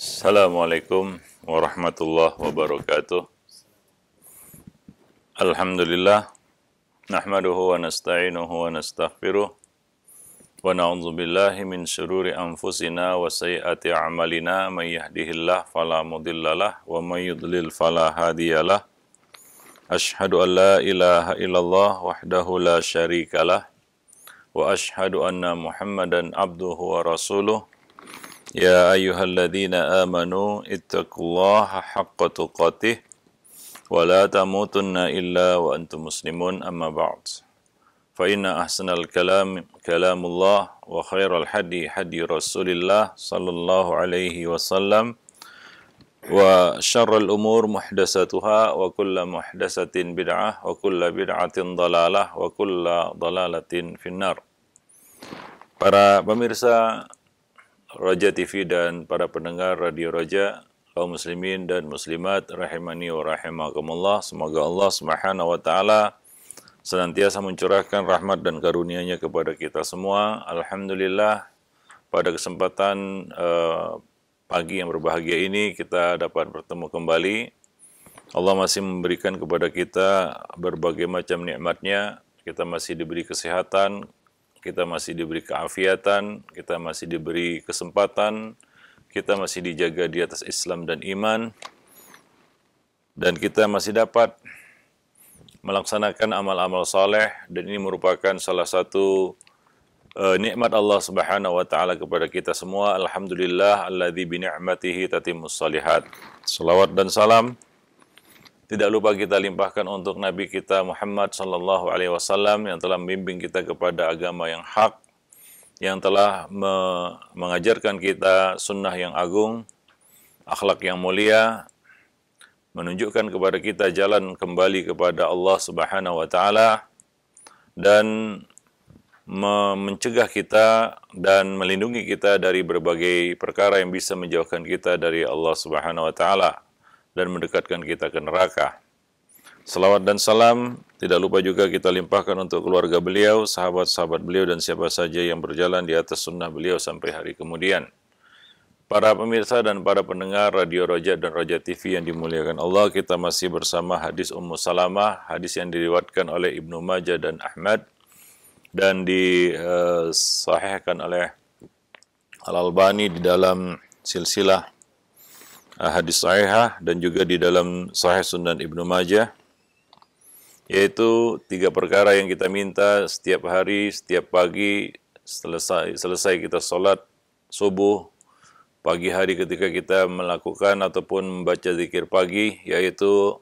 Assalamualaikum warahmatullahi wabarakatuh. Alhamdulillah nahmaduhu wa nasta'inuhu wa nastaghfiruh wa na'udzu billahi min syururi anfusina wa sayyiati a'malina may yahdihillahu fala mudhillalah wa may yudlil fala hadiyalah. Ashhadu an la ilaha illallah wahdahu la syarikalah wa ashhadu anna Muhammadan abduhu wa rasuluh يا أيها الذين آمنوا اتقوا الله حق تقاته ولا تموتن إلا وأنتم مسلمون أما بعد فإن أحسن الكلام كلام الله وخير الحدي حدي رسول الله صلى الله عليه وسلم وشر الأمور محدثتها وكل محدثة بدعة وكل بدعة ضلالة وكل ضلالة في النار Para pemirsa Raja TV dan para pendengar Radio Raja kaum muslimin dan muslimat, rahimani wa rahimakumullah. Semoga Allah Subhanahu wa taala senantiasa mencurahkan rahmat dan karunia-Nya kepada kita semua. Alhamdulillah pada kesempatan uh, pagi yang berbahagia ini kita dapat bertemu kembali. Allah masih memberikan kepada kita berbagai macam nikmatnya. Kita masih diberi kesehatan, kita masih diberi keafiatan, kita masih diberi kesempatan, kita masih dijaga di atas Islam dan iman, dan kita masih dapat melaksanakan amal-amal saleh dan ini merupakan salah satu uh, nikmat Allah Subhanahu wa taala kepada kita semua. Alhamdulillah alladzi bi ni'matihi tatimmus salihat. Selawat dan salam tidak lupa kita limpahkan untuk Nabi kita Muhammad Sallallahu Alaihi Wasallam yang telah membimbing kita kepada agama yang hak, yang telah me mengajarkan kita sunnah yang agung, akhlak yang mulia, menunjukkan kepada kita jalan kembali kepada Allah Subhanahu Wa Taala dan mencegah kita dan melindungi kita dari berbagai perkara yang bisa menjauhkan kita dari Allah Subhanahu wa taala dan mendekatkan kita ke neraka. Salawat dan salam tidak lupa juga kita limpahkan untuk keluarga beliau, sahabat-sahabat beliau dan siapa saja yang berjalan di atas sunnah beliau sampai hari kemudian. Para pemirsa dan para pendengar Radio Raja dan Raja TV yang dimuliakan Allah, kita masih bersama hadis Ummu Salamah, hadis yang diriwatkan oleh Ibnu Majah dan Ahmad dan disahihkan oleh Al-Albani di dalam silsilah Eh, hadis sahihah dan juga di dalam sahih sunan Ibnu Majah yaitu tiga perkara yang kita minta setiap hari, setiap pagi selesai selesai kita sholat subuh pagi hari ketika kita melakukan ataupun membaca zikir pagi yaitu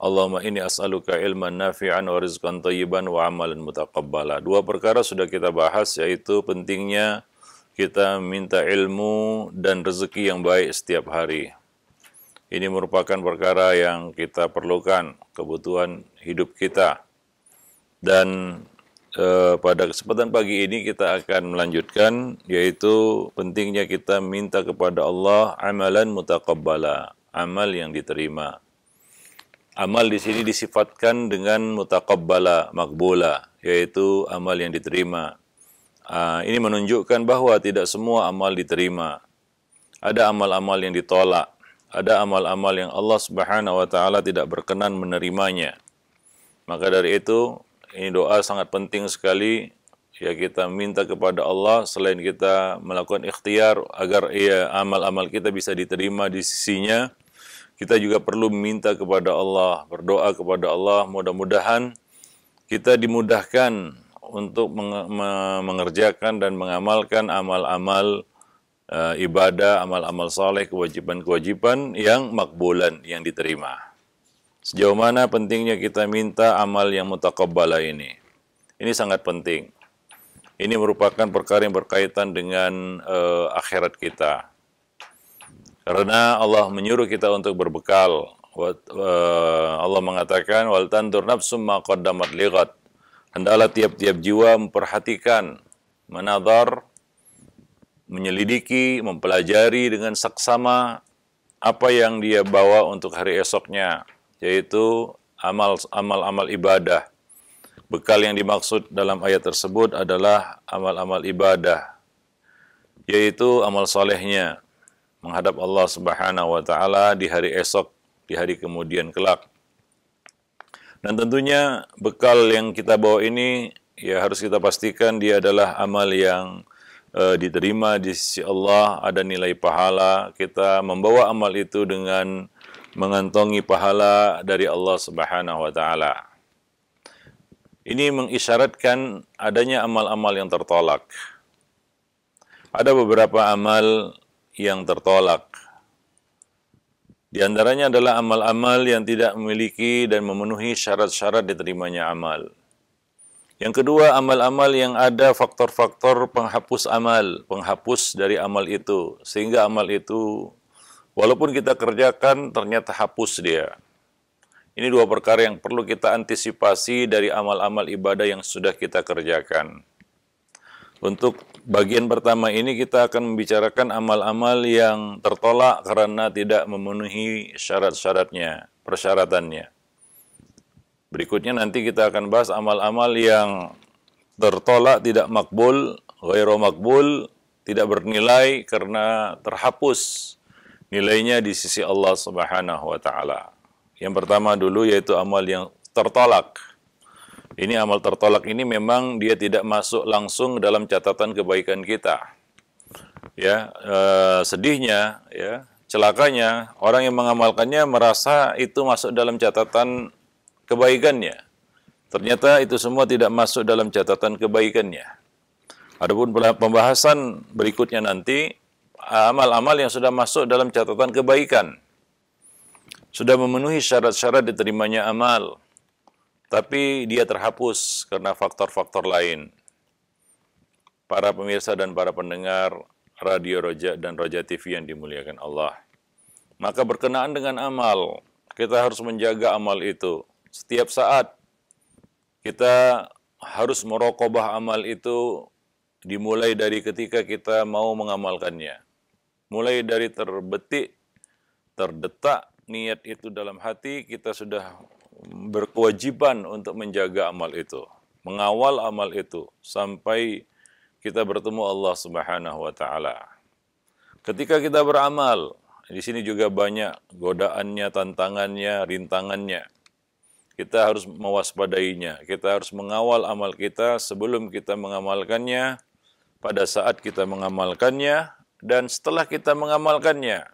Allahumma inni as'aluka ilman nafi'an wa rizqan tayyiban wa amalan mutaqabbala. Dua perkara sudah kita bahas yaitu pentingnya kita minta ilmu dan rezeki yang baik setiap hari. Ini merupakan perkara yang kita perlukan, kebutuhan hidup kita. Dan e, pada kesempatan pagi ini kita akan melanjutkan, yaitu pentingnya kita minta kepada Allah amalan mutakabbala, amal yang diterima. Amal di sini disifatkan dengan mutakabbala, makbola, yaitu amal yang diterima. E, ini menunjukkan bahwa tidak semua amal diterima. Ada amal-amal yang ditolak, ada amal-amal yang Allah Subhanahu wa taala tidak berkenan menerimanya. Maka dari itu, ini doa sangat penting sekali ya kita minta kepada Allah selain kita melakukan ikhtiar agar ya amal-amal kita bisa diterima di sisinya kita juga perlu minta kepada Allah berdoa kepada Allah mudah-mudahan kita dimudahkan untuk mengerjakan dan mengamalkan amal-amal uh, ibadah, amal-amal saleh, kewajiban-kewajiban yang makbulan, yang diterima. Sejauh mana pentingnya kita minta amal yang mutakabbala ini. Ini sangat penting. Ini merupakan perkara yang berkaitan dengan uh, akhirat kita. Karena Allah menyuruh kita untuk berbekal. Eh, Allah mengatakan, "Wal tandur nafsum ma qaddamat Hendaklah tiap-tiap jiwa memperhatikan, menadar menyelidiki, mempelajari dengan seksama apa yang dia bawa untuk hari esoknya, yaitu amal-amal ibadah. Bekal yang dimaksud dalam ayat tersebut adalah amal-amal ibadah, yaitu amal solehnya menghadap Allah Subhanahu wa Ta'ala di hari esok, di hari kemudian kelak. Dan tentunya bekal yang kita bawa ini ya harus kita pastikan dia adalah amal yang Eh, diterima di sisi Allah, ada nilai pahala. Kita membawa amal itu dengan mengantongi pahala dari Allah Subhanahu wa taala. Ini mengisyaratkan adanya amal-amal yang tertolak. Ada beberapa amal yang tertolak. Di antaranya adalah amal-amal yang tidak memiliki dan memenuhi syarat-syarat diterimanya amal. Yang kedua, amal-amal yang ada faktor-faktor penghapus amal, penghapus dari amal itu. Sehingga amal itu, walaupun kita kerjakan, ternyata hapus dia. Ini dua perkara yang perlu kita antisipasi dari amal-amal ibadah yang sudah kita kerjakan. Untuk bagian pertama ini kita akan membicarakan amal-amal yang tertolak karena tidak memenuhi syarat-syaratnya, persyaratannya. Berikutnya nanti kita akan bahas amal-amal yang tertolak, tidak makbul, ghairu makbul, tidak bernilai karena terhapus nilainya di sisi Allah Subhanahu wa taala. Yang pertama dulu yaitu amal yang tertolak. Ini amal tertolak ini memang dia tidak masuk langsung dalam catatan kebaikan kita. Ya, e, sedihnya ya, celakanya orang yang mengamalkannya merasa itu masuk dalam catatan kebaikannya. Ternyata itu semua tidak masuk dalam catatan kebaikannya. Adapun pembahasan berikutnya nanti amal-amal yang sudah masuk dalam catatan kebaikan. Sudah memenuhi syarat-syarat diterimanya amal, tapi dia terhapus karena faktor-faktor lain. Para pemirsa dan para pendengar Radio Roja dan Roja TV yang dimuliakan Allah. Maka berkenaan dengan amal, kita harus menjaga amal itu setiap saat kita harus merokobah amal itu dimulai dari ketika kita mau mengamalkannya. Mulai dari terbetik, terdetak niat itu dalam hati, kita sudah berkewajiban untuk menjaga amal itu, mengawal amal itu sampai kita bertemu Allah Subhanahu wa taala. Ketika kita beramal, di sini juga banyak godaannya, tantangannya, rintangannya kita harus mewaspadainya. Kita harus mengawal amal kita sebelum kita mengamalkannya, pada saat kita mengamalkannya, dan setelah kita mengamalkannya.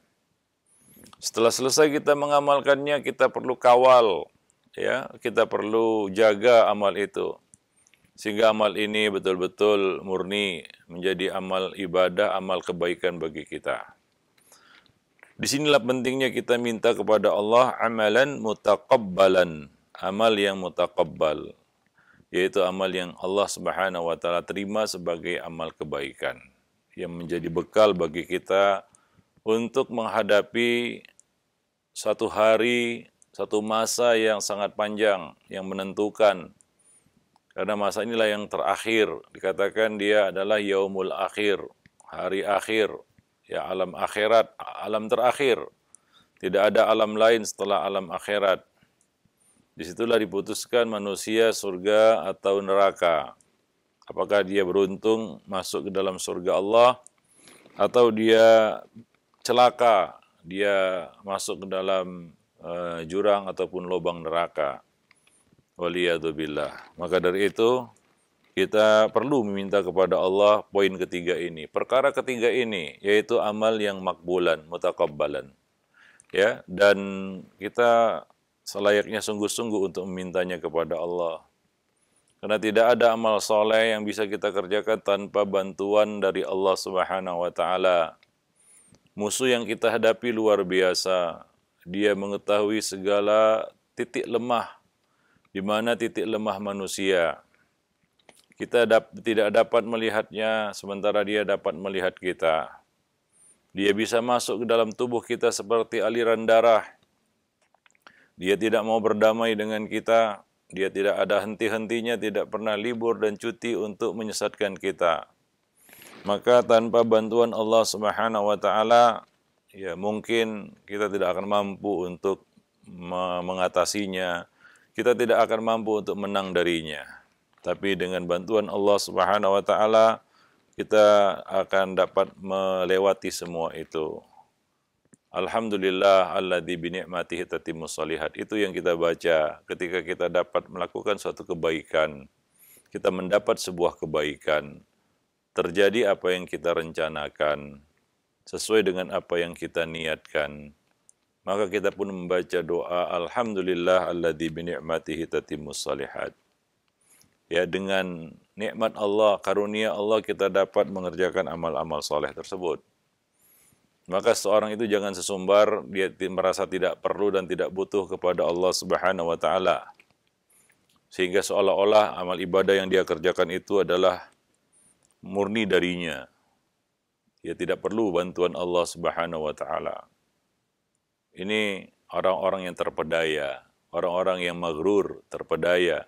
Setelah selesai kita mengamalkannya, kita perlu kawal, ya, kita perlu jaga amal itu. Sehingga amal ini betul-betul murni menjadi amal ibadah, amal kebaikan bagi kita. Disinilah pentingnya kita minta kepada Allah amalan mutakabbalan amal yang mutakabbal, yaitu amal yang Allah Subhanahu wa taala terima sebagai amal kebaikan yang menjadi bekal bagi kita untuk menghadapi satu hari, satu masa yang sangat panjang yang menentukan karena masa inilah yang terakhir dikatakan dia adalah yaumul akhir, hari akhir, ya alam akhirat, alam terakhir. Tidak ada alam lain setelah alam akhirat. Disitulah diputuskan manusia surga atau neraka. Apakah dia beruntung masuk ke dalam surga Allah atau dia celaka, dia masuk ke dalam uh, jurang ataupun lubang neraka. Waliyadzubillah. Maka dari itu kita perlu meminta kepada Allah poin ketiga ini. Perkara ketiga ini yaitu amal yang makbulan, mutakabbalan. Ya, dan kita selayaknya sungguh-sungguh untuk memintanya kepada Allah. Karena tidak ada amal soleh yang bisa kita kerjakan tanpa bantuan dari Allah Subhanahu wa Ta'ala. Musuh yang kita hadapi luar biasa. Dia mengetahui segala titik lemah, di mana titik lemah manusia. Kita dap tidak dapat melihatnya, sementara dia dapat melihat kita. Dia bisa masuk ke dalam tubuh kita seperti aliran darah dia tidak mau berdamai dengan kita. Dia tidak ada henti-hentinya, tidak pernah libur dan cuti untuk menyesatkan kita. Maka tanpa bantuan Allah Subhanahu wa taala, ya mungkin kita tidak akan mampu untuk mengatasinya. Kita tidak akan mampu untuk menang darinya. Tapi dengan bantuan Allah Subhanahu wa taala, kita akan dapat melewati semua itu. Alhamdulillah alladzi bi ni'matihi tatimmu salihat Itu yang kita baca ketika kita dapat melakukan suatu kebaikan. Kita mendapat sebuah kebaikan. Terjadi apa yang kita rencanakan sesuai dengan apa yang kita niatkan. Maka kita pun membaca doa alhamdulillah alladzi bi ni'matihi tatimmu salihat Ya dengan nikmat Allah, karunia Allah kita dapat mengerjakan amal-amal soleh tersebut. Maka seorang itu jangan sesumbar, dia merasa tidak perlu dan tidak butuh kepada Allah Subhanahu wa taala. Sehingga seolah-olah amal ibadah yang dia kerjakan itu adalah murni darinya. Dia tidak perlu bantuan Allah Subhanahu wa taala. Ini orang-orang yang terpedaya, orang-orang yang magrur, terpedaya.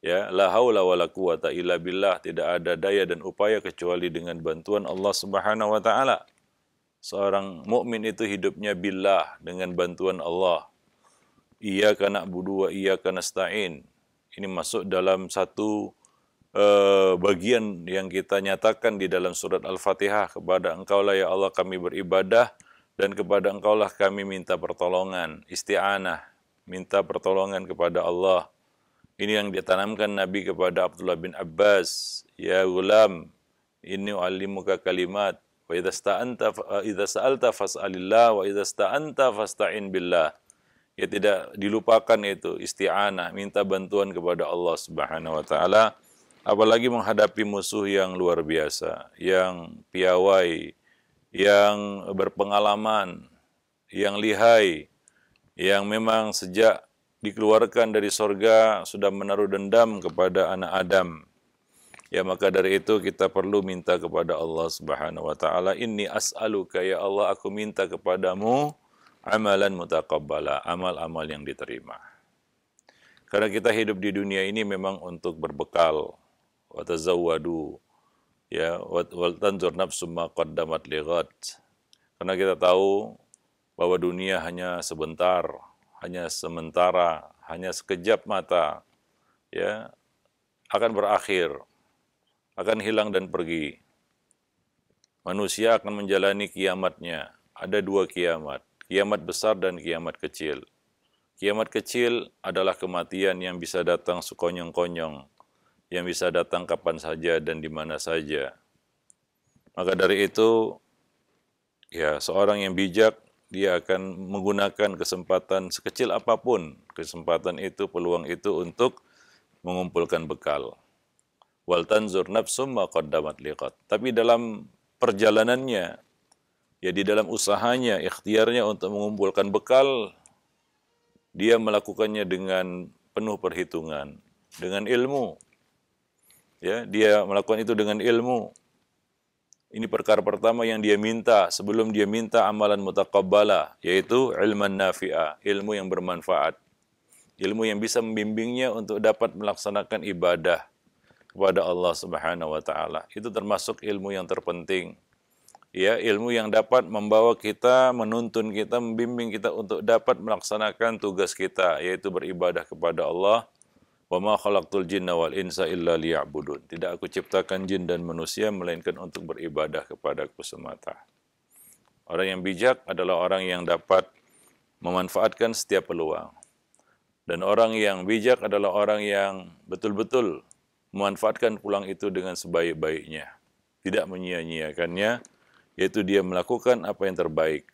Ya, la haula wala quwata illa billah, tidak ada daya dan upaya kecuali dengan bantuan Allah Subhanahu wa taala. Seorang mukmin itu hidupnya billah dengan bantuan Allah. Ia kena budu wa ia kena stain. Ini masuk dalam satu uh, bagian yang kita nyatakan di dalam surat Al-Fatihah. Kepada engkaulah ya Allah kami beribadah dan kepada engkaulah kami minta pertolongan. Isti'anah, minta pertolongan kepada Allah. Ini yang ditanamkan Nabi kepada Abdullah bin Abbas. Ya gulam, ini alimuka kalimat Wa idza sta'anta eh, idza sa'alta fas'alillah wa idza sta'anta fasta'in Ya tidak dilupakan itu isti'anah, minta bantuan kepada Allah Subhanahu wa taala apalagi menghadapi musuh yang luar biasa, yang piawai, yang berpengalaman, yang lihai, yang memang sejak dikeluarkan dari sorga sudah menaruh dendam kepada anak Adam Ya maka dari itu kita perlu minta kepada Allah Subhanahu wa taala, "Inni as'aluka ya Allah, aku minta kepadamu amalan mutaqabbala, amal-amal yang diterima." Karena kita hidup di dunia ini memang untuk berbekal. Wa tazawwadu ya wal tanzur nafsu ma qaddamat lighat. Karena kita tahu bahwa dunia hanya sebentar, hanya sementara, hanya sekejap mata. Ya, akan berakhir akan hilang dan pergi. Manusia akan menjalani kiamatnya. Ada dua kiamat, kiamat besar dan kiamat kecil. Kiamat kecil adalah kematian yang bisa datang sekonyong-konyong, yang bisa datang kapan saja dan di mana saja. Maka dari itu, ya seorang yang bijak dia akan menggunakan kesempatan sekecil apapun, kesempatan itu, peluang itu untuk mengumpulkan bekal wal tanzur nafsum ma qaddamat Tapi dalam perjalanannya ya di dalam usahanya, ikhtiarnya untuk mengumpulkan bekal dia melakukannya dengan penuh perhitungan, dengan ilmu. Ya, dia melakukan itu dengan ilmu. Ini perkara pertama yang dia minta sebelum dia minta amalan mutaqabbala, yaitu ilman nafi'ah, ilmu yang bermanfaat. Ilmu yang bisa membimbingnya untuk dapat melaksanakan ibadah kepada Allah Subhanahu wa taala. Itu termasuk ilmu yang terpenting. Ya, ilmu yang dapat membawa kita, menuntun kita, membimbing kita untuk dapat melaksanakan tugas kita yaitu beribadah kepada Allah. Wa ma khalaqtul jinna wal insa illa liya'budun. Tidak aku ciptakan jin dan manusia melainkan untuk beribadah kepada semata. Orang yang bijak adalah orang yang dapat memanfaatkan setiap peluang. Dan orang yang bijak adalah orang yang betul-betul memanfaatkan pulang itu dengan sebaik-baiknya, tidak menyia-nyiakannya, yaitu dia melakukan apa yang terbaik.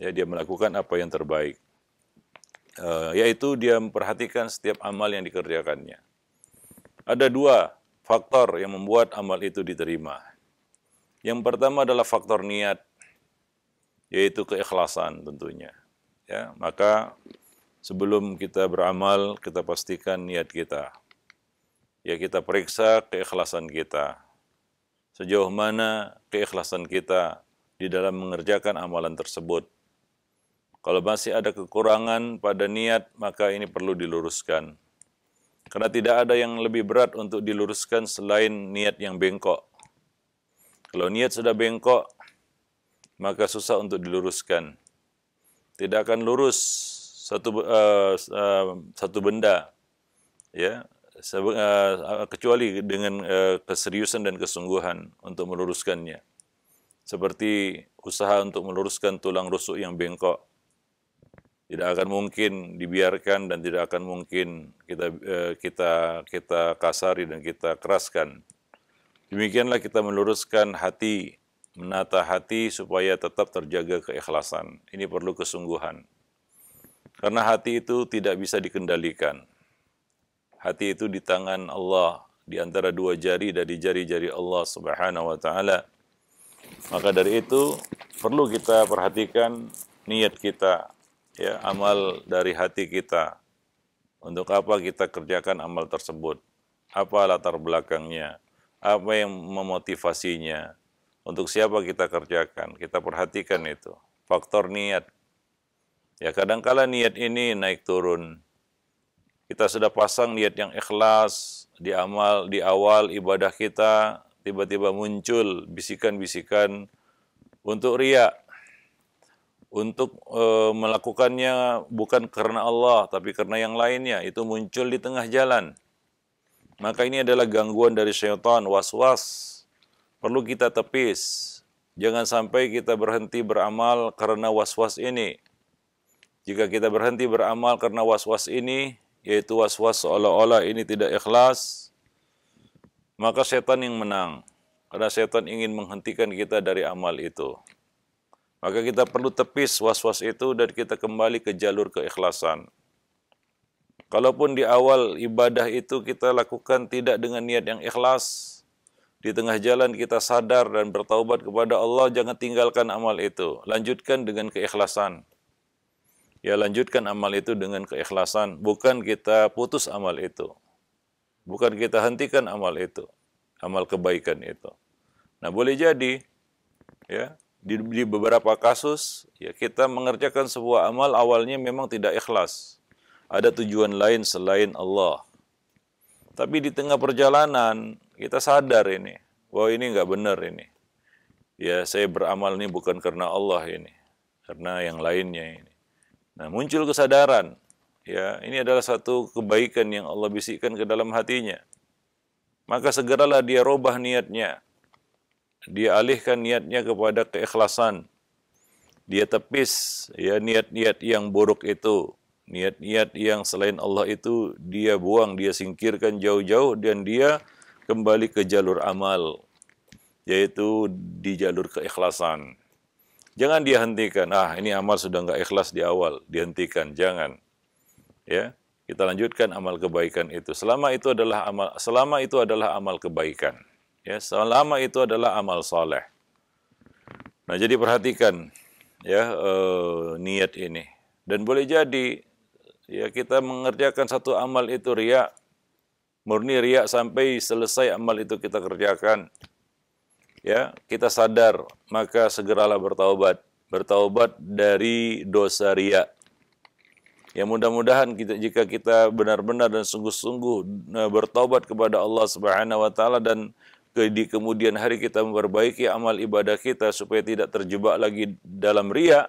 Ya, dia melakukan apa yang terbaik. E, yaitu dia memperhatikan setiap amal yang dikerjakannya. Ada dua faktor yang membuat amal itu diterima. Yang pertama adalah faktor niat, yaitu keikhlasan tentunya. Ya, maka sebelum kita beramal, kita pastikan niat kita ya kita periksa keikhlasan kita. Sejauh mana keikhlasan kita di dalam mengerjakan amalan tersebut. Kalau masih ada kekurangan pada niat, maka ini perlu diluruskan. Karena tidak ada yang lebih berat untuk diluruskan selain niat yang bengkok. Kalau niat sudah bengkok, maka susah untuk diluruskan. Tidak akan lurus satu uh, uh, satu benda. Ya, Eh, eh, kecuali dengan eh, keseriusan dan kesungguhan untuk meluruskannya. Seperti usaha untuk meluruskan tulang rusuk yang bengkok. Tidak akan mungkin dibiarkan dan tidak akan mungkin kita kita kita kasari dan kita keraskan. Demikianlah kita meluruskan hati, menata hati supaya tetap terjaga keikhlasan. Ini perlu kesungguhan. Karena hati itu tidak bisa dikendalikan Hati itu di tangan Allah, di antara dua jari dari jari-jari Allah Subhanahu wa taala. Maka dari itu perlu kita perhatikan niat kita, ya, amal dari hati kita. Untuk apa kita kerjakan amal tersebut? Apa latar belakangnya? Apa yang memotivasinya? Untuk siapa kita kerjakan? Kita perhatikan itu. Faktor niat. Ya, kadangkala niat ini naik turun kita sudah pasang niat yang ikhlas di amal di awal ibadah kita tiba-tiba muncul bisikan-bisikan untuk ria untuk e, melakukannya bukan karena Allah tapi karena yang lainnya itu muncul di tengah jalan maka ini adalah gangguan dari syaitan was-was perlu kita tepis jangan sampai kita berhenti beramal karena was-was ini jika kita berhenti beramal karena was-was ini yaitu was-was seolah-olah ini tidak ikhlas, maka setan yang menang. Karena setan ingin menghentikan kita dari amal itu. Maka kita perlu tepis was-was itu dan kita kembali ke jalur keikhlasan. Kalaupun di awal ibadah itu kita lakukan tidak dengan niat yang ikhlas, di tengah jalan kita sadar dan bertaubat kepada Allah, jangan tinggalkan amal itu. Lanjutkan dengan keikhlasan. Ya lanjutkan amal itu dengan keikhlasan, bukan kita putus amal itu. Bukan kita hentikan amal itu, amal kebaikan itu. Nah, boleh jadi ya, di, di beberapa kasus ya kita mengerjakan sebuah amal awalnya memang tidak ikhlas. Ada tujuan lain selain Allah. Tapi di tengah perjalanan kita sadar ini, wah ini nggak benar ini. Ya, saya beramal ini bukan karena Allah ini, karena yang lainnya ini. Nah, muncul kesadaran. Ya, ini adalah satu kebaikan yang Allah bisikkan ke dalam hatinya. Maka segeralah dia robah niatnya. Dia alihkan niatnya kepada keikhlasan. Dia tepis ya niat-niat yang buruk itu, niat-niat yang selain Allah itu dia buang, dia singkirkan jauh-jauh dan dia kembali ke jalur amal yaitu di jalur keikhlasan. Jangan dihentikan. Ah, ini amal sudah nggak ikhlas di awal, dihentikan. Jangan. Ya, kita lanjutkan amal kebaikan itu. Selama itu adalah amal, selama itu adalah amal kebaikan. Ya, selama itu adalah amal soleh. Nah, jadi perhatikan ya eh, niat ini. Dan boleh jadi ya kita mengerjakan satu amal itu riak, murni riak sampai selesai amal itu kita kerjakan ya kita sadar maka segeralah bertaubat bertaubat dari dosa ria ya mudah-mudahan kita jika kita benar-benar dan sungguh-sungguh eh, bertaubat kepada Allah Subhanahu wa taala dan ke, di kemudian hari kita memperbaiki amal ibadah kita supaya tidak terjebak lagi dalam ria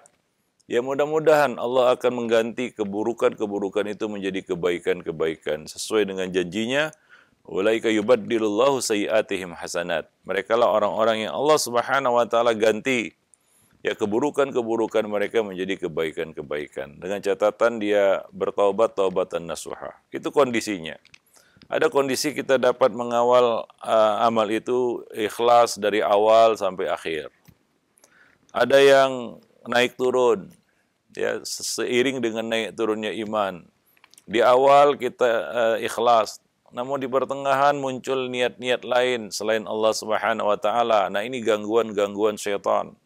ya mudah-mudahan Allah akan mengganti keburukan-keburukan itu menjadi kebaikan-kebaikan sesuai dengan janjinya Ulaika yubaddilullahu sayyiatihim hasanat. Mereka lah orang-orang yang Allah Subhanahu wa taala ganti ya keburukan-keburukan mereka menjadi kebaikan-kebaikan dengan catatan dia bertaubat taubatan nasuha. Itu kondisinya. Ada kondisi kita dapat mengawal uh, amal itu ikhlas dari awal sampai akhir. Ada yang naik turun ya seiring dengan naik turunnya iman. Di awal kita uh, ikhlas namun di pertengahan muncul niat-niat lain selain Allah Subhanahu wa taala. Nah, ini gangguan-gangguan syaitan.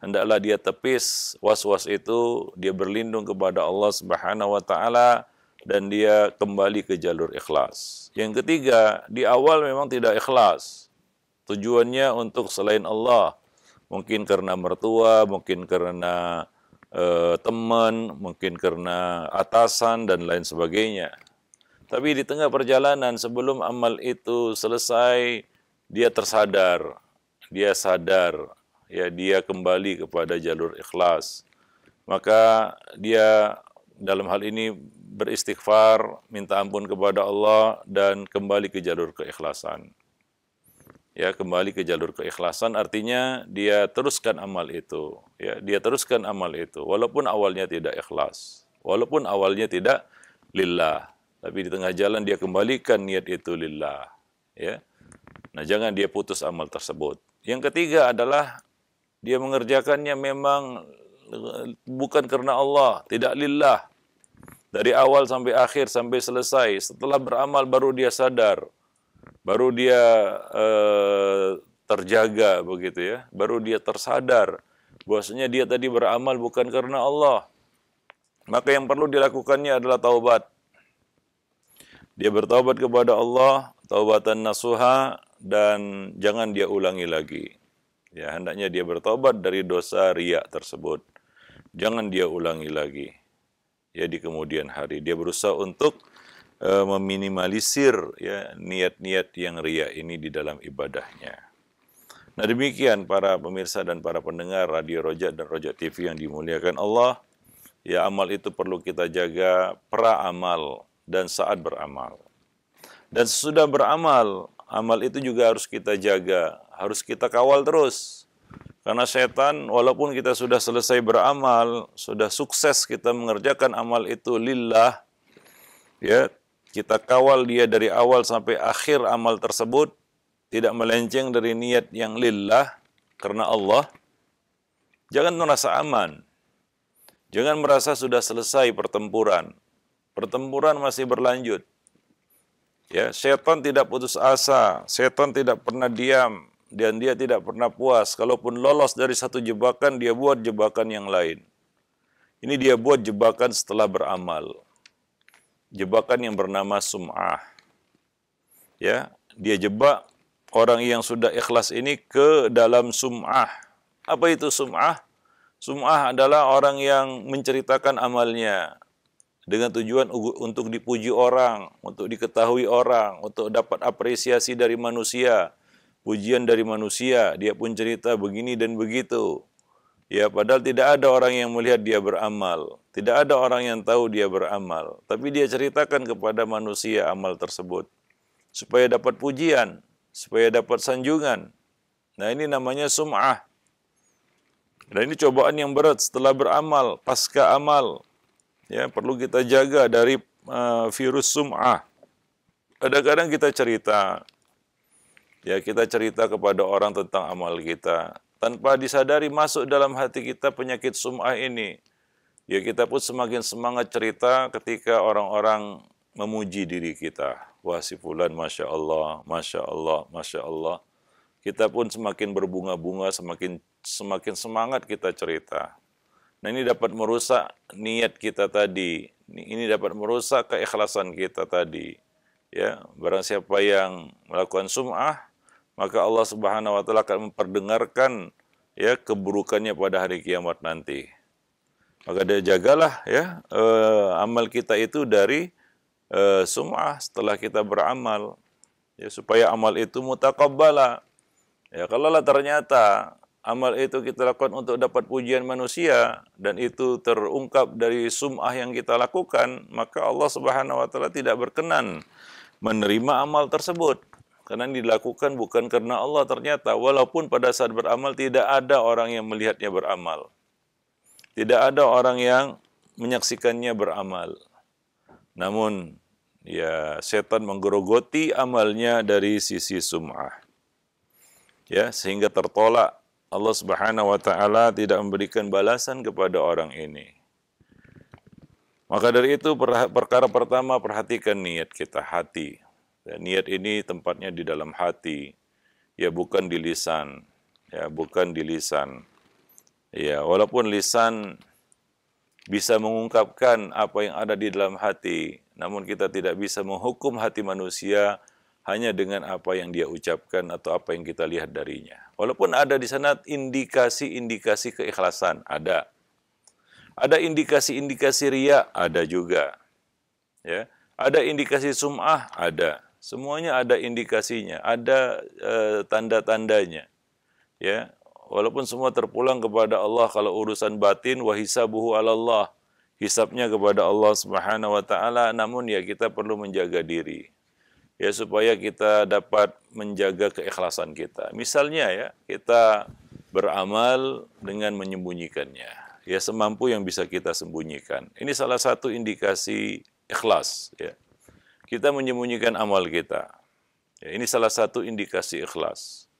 Hendaklah dia tepis was-was itu, dia berlindung kepada Allah Subhanahu wa taala dan dia kembali ke jalur ikhlas. Yang ketiga, di awal memang tidak ikhlas. Tujuannya untuk selain Allah. Mungkin karena mertua, mungkin karena eh, teman, mungkin karena atasan dan lain sebagainya. Tapi di tengah perjalanan sebelum amal itu selesai, dia tersadar, dia sadar, ya dia kembali kepada jalur ikhlas. Maka dia dalam hal ini beristighfar, minta ampun kepada Allah dan kembali ke jalur keikhlasan. Ya, kembali ke jalur keikhlasan artinya dia teruskan amal itu, ya, dia teruskan amal itu walaupun awalnya tidak ikhlas, walaupun awalnya tidak lillah. Tapi di tengah jalan dia kembalikan niat itu lillah. Ya. Nah, jangan dia putus amal tersebut. Yang ketiga adalah dia mengerjakannya memang eh, bukan karena Allah, tidak lillah. Dari awal sampai akhir sampai selesai. Setelah beramal baru dia sadar. Baru dia uh, terjaga begitu ya. Baru dia tersadar bahwasanya dia tadi beramal bukan karena Allah. Maka yang perlu dilakukannya adalah taubat. Dia bertaubat kepada Allah, taubatan nasuha, dan jangan dia ulangi lagi. Ya, hendaknya dia bertobat dari dosa riak tersebut. Jangan dia ulangi lagi. Ya, di kemudian hari. Dia berusaha untuk eh, meminimalisir ya niat-niat yang riak ini di dalam ibadahnya. Nah demikian para pemirsa dan para pendengar Radio Roja dan Roja TV yang dimuliakan Allah. Ya amal itu perlu kita jaga pra amal dan saat beramal. Dan sesudah beramal, amal itu juga harus kita jaga, harus kita kawal terus. Karena setan, walaupun kita sudah selesai beramal, sudah sukses kita mengerjakan amal itu lillah, ya kita kawal dia dari awal sampai akhir amal tersebut, tidak melenceng dari niat yang lillah, karena Allah, jangan merasa aman. Jangan merasa sudah selesai pertempuran. Pertempuran masih berlanjut. Ya, setan tidak putus asa, setan tidak pernah diam dan dia tidak pernah puas. Kalaupun lolos dari satu jebakan, dia buat jebakan yang lain. Ini dia buat jebakan setelah beramal. Jebakan yang bernama sum'ah. Ya, dia jebak orang yang sudah ikhlas ini ke dalam sum'ah. Apa itu sum'ah? Sum'ah adalah orang yang menceritakan amalnya, dengan tujuan untuk dipuji orang, untuk diketahui orang, untuk dapat apresiasi dari manusia, pujian dari manusia, dia pun cerita begini dan begitu. Ya, padahal tidak ada orang yang melihat dia beramal, tidak ada orang yang tahu dia beramal, tapi dia ceritakan kepada manusia amal tersebut supaya dapat pujian, supaya dapat sanjungan. Nah, ini namanya sum'ah. Dan ini cobaan yang berat setelah beramal, pasca amal, ya perlu kita jaga dari uh, virus sum'ah. Kadang-kadang kita cerita ya kita cerita kepada orang tentang amal kita tanpa disadari masuk dalam hati kita penyakit sum'ah ini. Ya kita pun semakin semangat cerita ketika orang-orang memuji diri kita. Wah si fulan Masya Allah, Masya Allah, Masya Allah. Kita pun semakin berbunga-bunga, semakin semakin semangat kita cerita. Nah ini dapat merusak niat kita tadi. Ini dapat merusak keikhlasan kita tadi. Ya, barang siapa yang melakukan sum'ah, maka Allah Subhanahu wa taala akan memperdengarkan ya keburukannya pada hari kiamat nanti. Maka dia jagalah ya eh, amal kita itu dari eh, sum'ah setelah kita beramal ya supaya amal itu mutakabbala. Ya kalau lah ternyata amal itu kita lakukan untuk dapat pujian manusia dan itu terungkap dari sum'ah yang kita lakukan, maka Allah Subhanahu wa taala tidak berkenan menerima amal tersebut. Karena dilakukan bukan karena Allah ternyata walaupun pada saat beramal tidak ada orang yang melihatnya beramal. Tidak ada orang yang menyaksikannya beramal. Namun ya setan menggerogoti amalnya dari sisi sum'ah. Ya, sehingga tertolak Allah Subhanahu wa taala tidak memberikan balasan kepada orang ini. Maka dari itu perkara pertama perhatikan niat kita hati. Ya, niat ini tempatnya di dalam hati. Ya bukan di lisan. Ya bukan di lisan. Ya walaupun lisan bisa mengungkapkan apa yang ada di dalam hati, namun kita tidak bisa menghukum hati manusia hanya dengan apa yang dia ucapkan atau apa yang kita lihat darinya. Walaupun ada di sana indikasi-indikasi keikhlasan, ada. Ada indikasi-indikasi ria, ada juga. Ya, ada indikasi sum'ah, ada. Semuanya ada indikasinya, ada e, tanda-tandanya. Ya, walaupun semua terpulang kepada Allah kalau urusan batin wa hisabuhu ala Allah. Hisabnya kepada Allah Subhanahu wa taala, namun ya kita perlu menjaga diri ya supaya kita dapat menjaga keikhlasan kita. Misalnya ya, kita beramal dengan menyembunyikannya. Ya semampu yang bisa kita sembunyikan. Ini salah satu indikasi ikhlas ya. Kita menyembunyikan amal kita. Ya, ini salah satu indikasi ikhlas.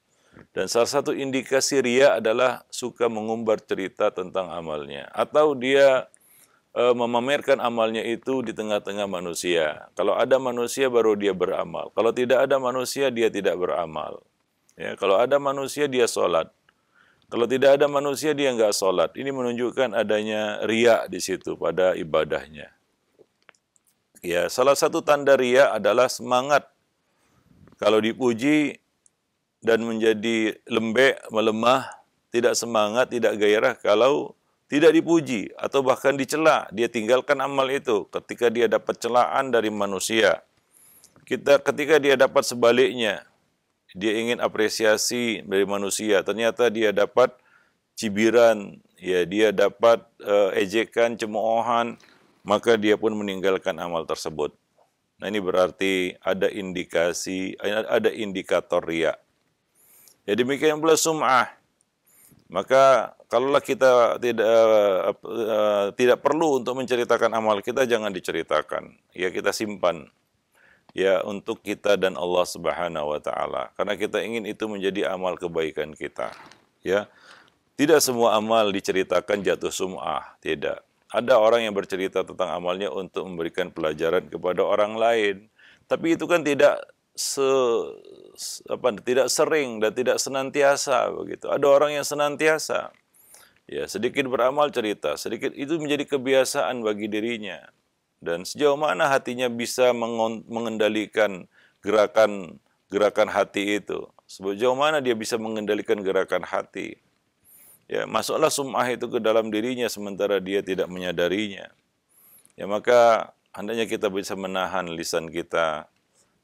Dan salah satu indikasi ria adalah suka mengumbar cerita tentang amalnya atau dia Eh, memamerkan amalnya itu di tengah-tengah manusia. Kalau ada manusia baru dia beramal. Kalau tidak ada manusia dia tidak beramal. Ya, kalau ada manusia dia sholat. Kalau tidak ada manusia dia nggak sholat. Ini menunjukkan adanya riak di situ pada ibadahnya. Ya, salah satu tanda riak adalah semangat. Kalau dipuji dan menjadi lembek, melemah, tidak semangat, tidak gairah kalau tidak dipuji atau bahkan dicela, dia tinggalkan amal itu ketika dia dapat celaan dari manusia. Kita ketika dia dapat sebaliknya, dia ingin apresiasi dari manusia, ternyata dia dapat cibiran, ya dia dapat uh, ejekan, cemoohan, maka dia pun meninggalkan amal tersebut. Nah, ini berarti ada indikasi, ada indikator riya. Ya demikian pula sum'ah maka kalaulah kita tidak uh, uh, tidak perlu untuk menceritakan amal kita jangan diceritakan. Ya kita simpan. Ya untuk kita dan Allah Subhanahu wa taala. Karena kita ingin itu menjadi amal kebaikan kita. Ya. Tidak semua amal diceritakan jatuh sum'ah, tidak. Ada orang yang bercerita tentang amalnya untuk memberikan pelajaran kepada orang lain. Tapi itu kan tidak se, apa tidak sering dan tidak senantiasa begitu. Ada orang yang senantiasa. Ya, sedikit beramal cerita, sedikit itu menjadi kebiasaan bagi dirinya. Dan sejauh mana hatinya bisa mengendalikan gerakan gerakan hati itu? Sejauh mana dia bisa mengendalikan gerakan hati? Ya, masuklah sum'ah itu ke dalam dirinya sementara dia tidak menyadarinya. Ya, maka hendaknya kita bisa menahan lisan kita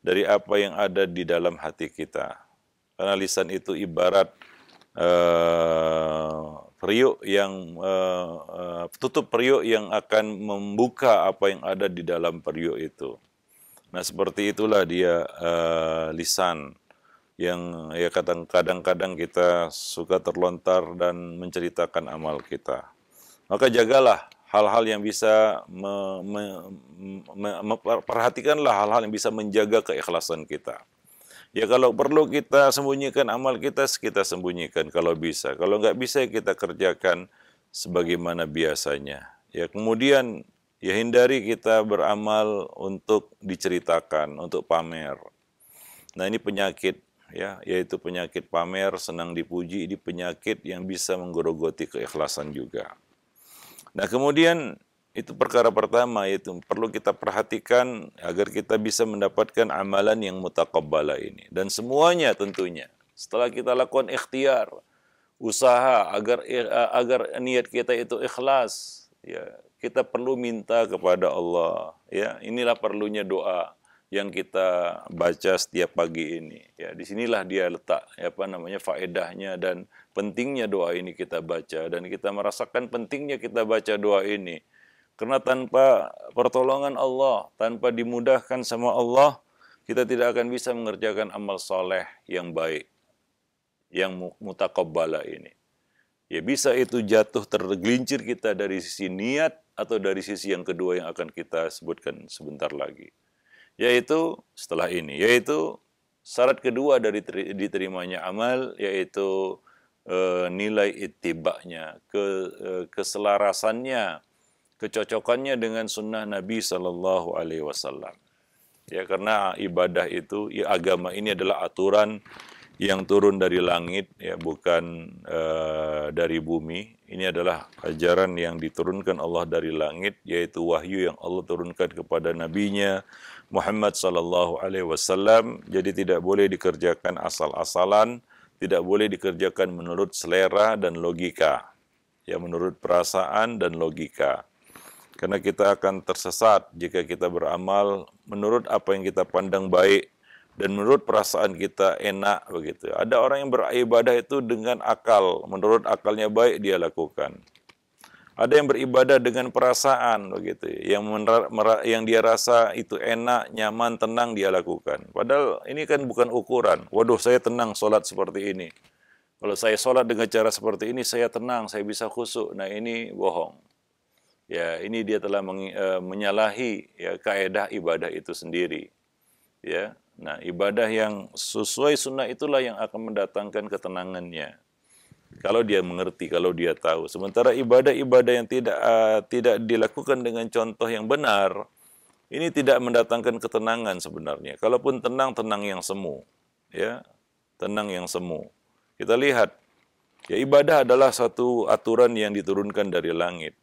dari apa yang ada di dalam hati kita. Karena lisan itu ibarat uh, periuk yang uh, uh, tutup periuk yang akan membuka apa yang ada di dalam periuk itu. Nah seperti itulah dia uh, lisan yang ya kadang-kadang kita suka terlontar dan menceritakan amal kita. Maka jagalah hal-hal yang bisa me, me, me, me, perhatikanlah hal-hal yang bisa menjaga keikhlasan kita. Ya kalau perlu kita sembunyikan amal kita, kita sembunyikan kalau bisa. Kalau nggak bisa kita kerjakan sebagaimana biasanya. Ya kemudian ya hindari kita beramal untuk diceritakan, untuk pamer. Nah ini penyakit ya, yaitu penyakit pamer, senang dipuji, ini penyakit yang bisa menggerogoti keikhlasan juga. Nah, kemudian itu perkara pertama yaitu perlu kita perhatikan agar kita bisa mendapatkan amalan yang mutakabbala ini dan semuanya tentunya setelah kita lakukan ikhtiar usaha agar eh, agar niat kita itu ikhlas ya kita perlu minta kepada Allah ya inilah perlunya doa yang kita baca setiap pagi ini ya disinilah dia letak ya, apa namanya faedahnya dan pentingnya doa ini kita baca dan kita merasakan pentingnya kita baca doa ini. Karena tanpa pertolongan Allah, tanpa dimudahkan sama Allah, kita tidak akan bisa mengerjakan amal soleh yang baik, yang mutakobbala ini. Ya bisa itu jatuh tergelincir kita dari sisi niat atau dari sisi yang kedua yang akan kita sebutkan sebentar lagi. Yaitu setelah ini, yaitu syarat kedua dari diterimanya amal, yaitu Eh, nilai itibaknya, ke, eh, keselarasannya, kecocokannya dengan sunnah Nabi Shallallahu Alaihi Wasallam. Ya karena ibadah itu, ya, agama ini adalah aturan yang turun dari langit, ya bukan uh, dari bumi. Ini adalah ajaran yang diturunkan Allah dari langit, yaitu wahyu yang Allah turunkan kepada nabinya Muhammad saw. Alaihi Wasallam. Jadi tidak boleh dikerjakan asal-asalan tidak boleh dikerjakan menurut selera dan logika, ya menurut perasaan dan logika. Karena kita akan tersesat jika kita beramal menurut apa yang kita pandang baik dan menurut perasaan kita enak begitu. Ada orang yang beribadah itu dengan akal, menurut akalnya baik dia lakukan. Ada yang beribadah dengan perasaan begitu, yang yang dia rasa itu enak, nyaman, tenang dia lakukan. Padahal ini kan bukan ukuran. Waduh, saya tenang sholat seperti ini. Kalau saya sholat dengan cara seperti ini, saya tenang, saya bisa khusuk. Nah ini bohong. Ya, ini dia telah meng, e, menyalahi ya kaedah ibadah itu sendiri. Ya, nah ibadah yang sesuai sunnah itulah yang akan mendatangkan ketenangannya kalau dia mengerti, kalau dia tahu. Sementara ibadah-ibadah yang tidak uh, tidak dilakukan dengan contoh yang benar, ini tidak mendatangkan ketenangan sebenarnya. Kalaupun tenang, tenang yang semu, ya, tenang yang semu. Kita lihat, ya ibadah adalah satu aturan yang diturunkan dari langit,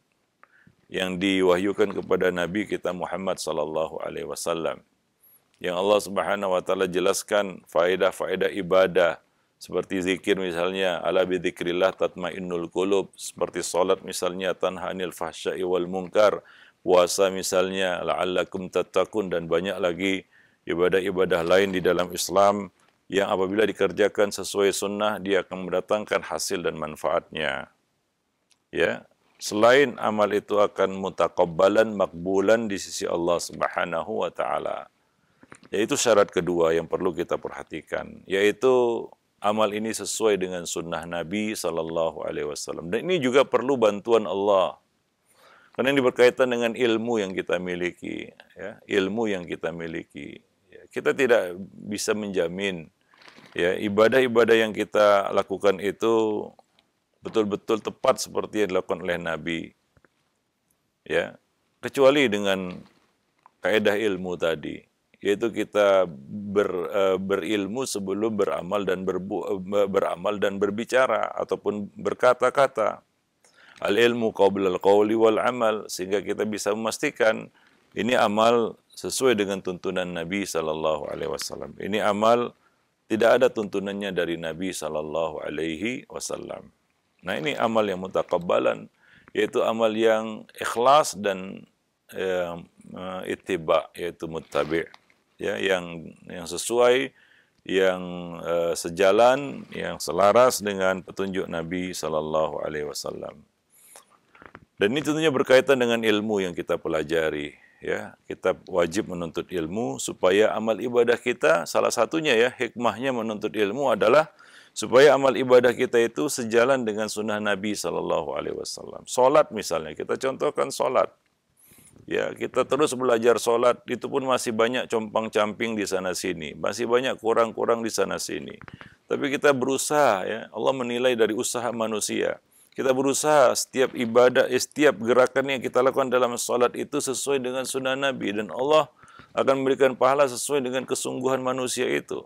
yang diwahyukan kepada Nabi kita Muhammad Sallallahu Alaihi Wasallam. Yang Allah Subhanahu Wa Taala jelaskan faedah-faedah ibadah seperti zikir misalnya, ala bidzikrillah tatmainnul qulub. Seperti salat misalnya, tanhanil fahsya'i wal munkar. Puasa misalnya, la'allakum tattaqun dan banyak lagi ibadah-ibadah lain di dalam Islam yang apabila dikerjakan sesuai sunnah dia akan mendatangkan hasil dan manfaatnya. Ya, selain amal itu akan mutakabbalan makbulan di sisi Allah Subhanahu wa taala. Yaitu syarat kedua yang perlu kita perhatikan, yaitu amal ini sesuai dengan sunnah Nabi Sallallahu Alaihi Wasallam. Dan ini juga perlu bantuan Allah. Karena ini berkaitan dengan ilmu yang kita miliki, ya, ilmu yang kita miliki. Ya, kita tidak bisa menjamin ya ibadah-ibadah yang kita lakukan itu betul-betul tepat seperti yang dilakukan oleh Nabi. Ya, kecuali dengan kaidah ilmu tadi yaitu kita ber, e, berilmu sebelum beramal dan berbu, e, beramal dan berbicara ataupun berkata-kata. Al ilmu qabla al qawli wal amal sehingga kita bisa memastikan ini amal sesuai dengan tuntunan Nabi sallallahu alaihi wasallam. Ini amal tidak ada tuntunannya dari Nabi sallallahu alaihi wasallam. Nah, ini amal yang mutakabbalan yaitu amal yang ikhlas dan e, ittiba yaitu muttabi' ya yang yang sesuai yang uh, sejalan yang selaras dengan petunjuk Nabi sallallahu alaihi wasallam. Dan ini tentunya berkaitan dengan ilmu yang kita pelajari ya. Kita wajib menuntut ilmu supaya amal ibadah kita salah satunya ya hikmahnya menuntut ilmu adalah supaya amal ibadah kita itu sejalan dengan sunnah Nabi saw Alaihi Wasallam. Solat misalnya kita contohkan solat. Ya, kita terus belajar sholat, itu pun masih banyak compang-camping di sana-sini. Masih banyak kurang-kurang di sana-sini. Tapi kita berusaha, ya. Allah menilai dari usaha manusia. Kita berusaha setiap ibadah, eh, setiap gerakan yang kita lakukan dalam sholat itu sesuai dengan sunnah Nabi. Dan Allah akan memberikan pahala sesuai dengan kesungguhan manusia itu.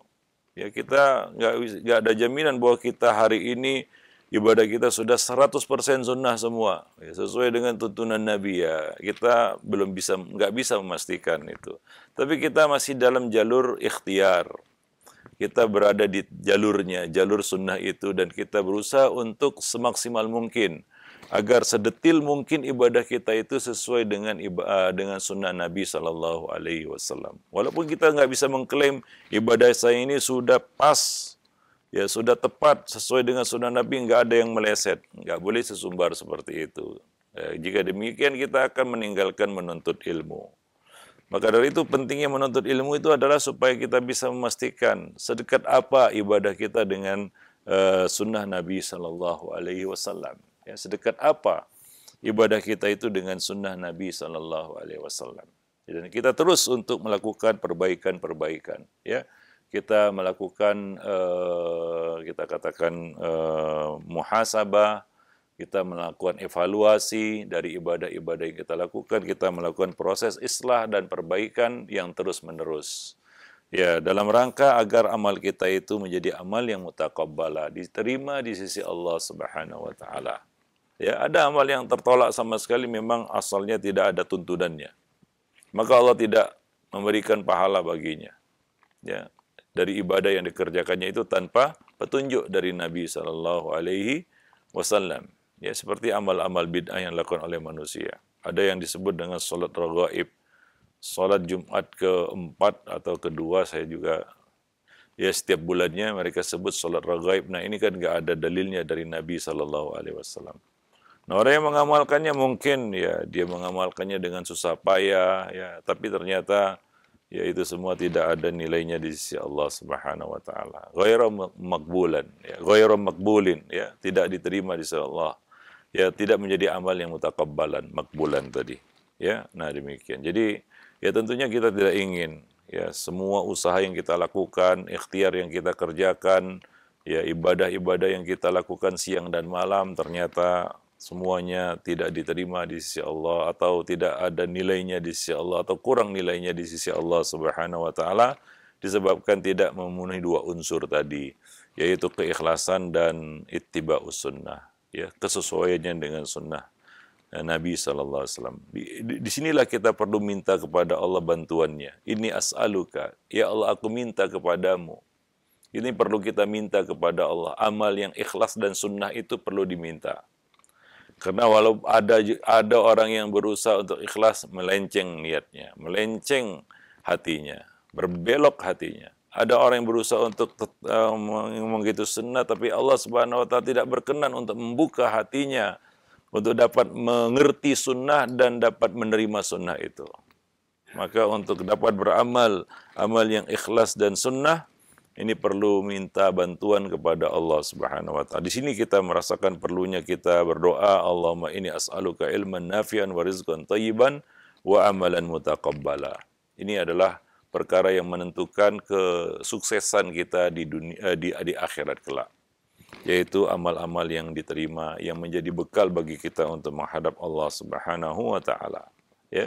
Ya, kita nggak ada jaminan bahwa kita hari ini ibadah kita sudah 100% sunnah semua ya, sesuai dengan tuntunan Nabi ya kita belum bisa nggak bisa memastikan itu tapi kita masih dalam jalur ikhtiar kita berada di jalurnya jalur sunnah itu dan kita berusaha untuk semaksimal mungkin agar sedetil mungkin ibadah kita itu sesuai dengan ibadah, eh, dengan sunnah Nabi Shallallahu Alaihi Wasallam walaupun kita nggak bisa mengklaim ibadah saya ini sudah pas Ya sudah tepat sesuai dengan sunnah Nabi nggak ada yang meleset, nggak boleh sesumbar seperti itu. Ya, jika demikian kita akan meninggalkan menuntut ilmu. Maka dari itu pentingnya menuntut ilmu itu adalah supaya kita bisa memastikan sedekat apa ibadah kita dengan uh, sunnah Nabi Shallallahu Alaihi Wasallam. Ya, sedekat apa ibadah kita itu dengan sunnah Nabi Shallallahu Alaihi Wasallam. Dan kita terus untuk melakukan perbaikan-perbaikan. Ya, kita melakukan eh, kita katakan eh, muhasabah, kita melakukan evaluasi dari ibadah-ibadah yang kita lakukan, kita melakukan proses islah dan perbaikan yang terus-menerus. Ya, dalam rangka agar amal kita itu menjadi amal yang mutakabbala, diterima di sisi Allah Subhanahu wa taala. Ya, ada amal yang tertolak sama sekali memang asalnya tidak ada tuntunannya. Maka Allah tidak memberikan pahala baginya. Ya dari ibadah yang dikerjakannya itu tanpa petunjuk dari Nabi Shallallahu Alaihi Wasallam. Ya seperti amal-amal bid'ah yang dilakukan oleh manusia. Ada yang disebut dengan sholat rogaib, sholat Jumat keempat atau kedua saya juga ya setiap bulannya mereka sebut sholat rogaib. Nah ini kan nggak ada dalilnya dari Nabi Shallallahu Alaihi Wasallam. Nah orang yang mengamalkannya mungkin ya dia mengamalkannya dengan susah payah ya, tapi ternyata ya itu semua tidak ada nilainya di sisi Allah Subhanahu wa taala. Ghairu makbulan, ya, ghairu makbulin, ya, tidak diterima di sisi Allah. Ya, tidak menjadi amal yang mutakabbalan, makbulan tadi. Ya, nah demikian. Jadi ya tentunya kita tidak ingin ya semua usaha yang kita lakukan, ikhtiar yang kita kerjakan, ya ibadah-ibadah yang kita lakukan siang dan malam ternyata semuanya tidak diterima di sisi Allah atau tidak ada nilainya di sisi Allah atau kurang nilainya di sisi Allah Subhanahu wa taala disebabkan tidak memenuhi dua unsur tadi yaitu keikhlasan dan ittiba sunnah ya kesesuaiannya dengan sunnah ya, Nabi sallallahu alaihi wasallam. Di, di, di sinilah kita perlu minta kepada Allah bantuannya. Ini as'aluka, ya Allah aku minta kepadamu. Ini perlu kita minta kepada Allah. Amal yang ikhlas dan sunnah itu perlu diminta. Karena walau ada ada orang yang berusaha untuk ikhlas melenceng niatnya, melenceng hatinya, berbelok hatinya. Ada orang yang berusaha untuk uh, sunnah, tapi Allah Subhanahu Wa Taala tidak berkenan untuk membuka hatinya untuk dapat mengerti sunnah dan dapat menerima sunnah itu. Maka untuk dapat beramal amal yang ikhlas dan sunnah, ini perlu minta bantuan kepada Allah Subhanahu wa taala. Di sini kita merasakan perlunya kita berdoa, Allahumma ini as'aluka ilman nafi'an wa rizqan wa amalan mutaqabbala. Ini adalah perkara yang menentukan kesuksesan kita di dunia eh, di, di akhirat kelak yaitu amal-amal yang diterima yang menjadi bekal bagi kita untuk menghadap Allah Subhanahu wa taala ya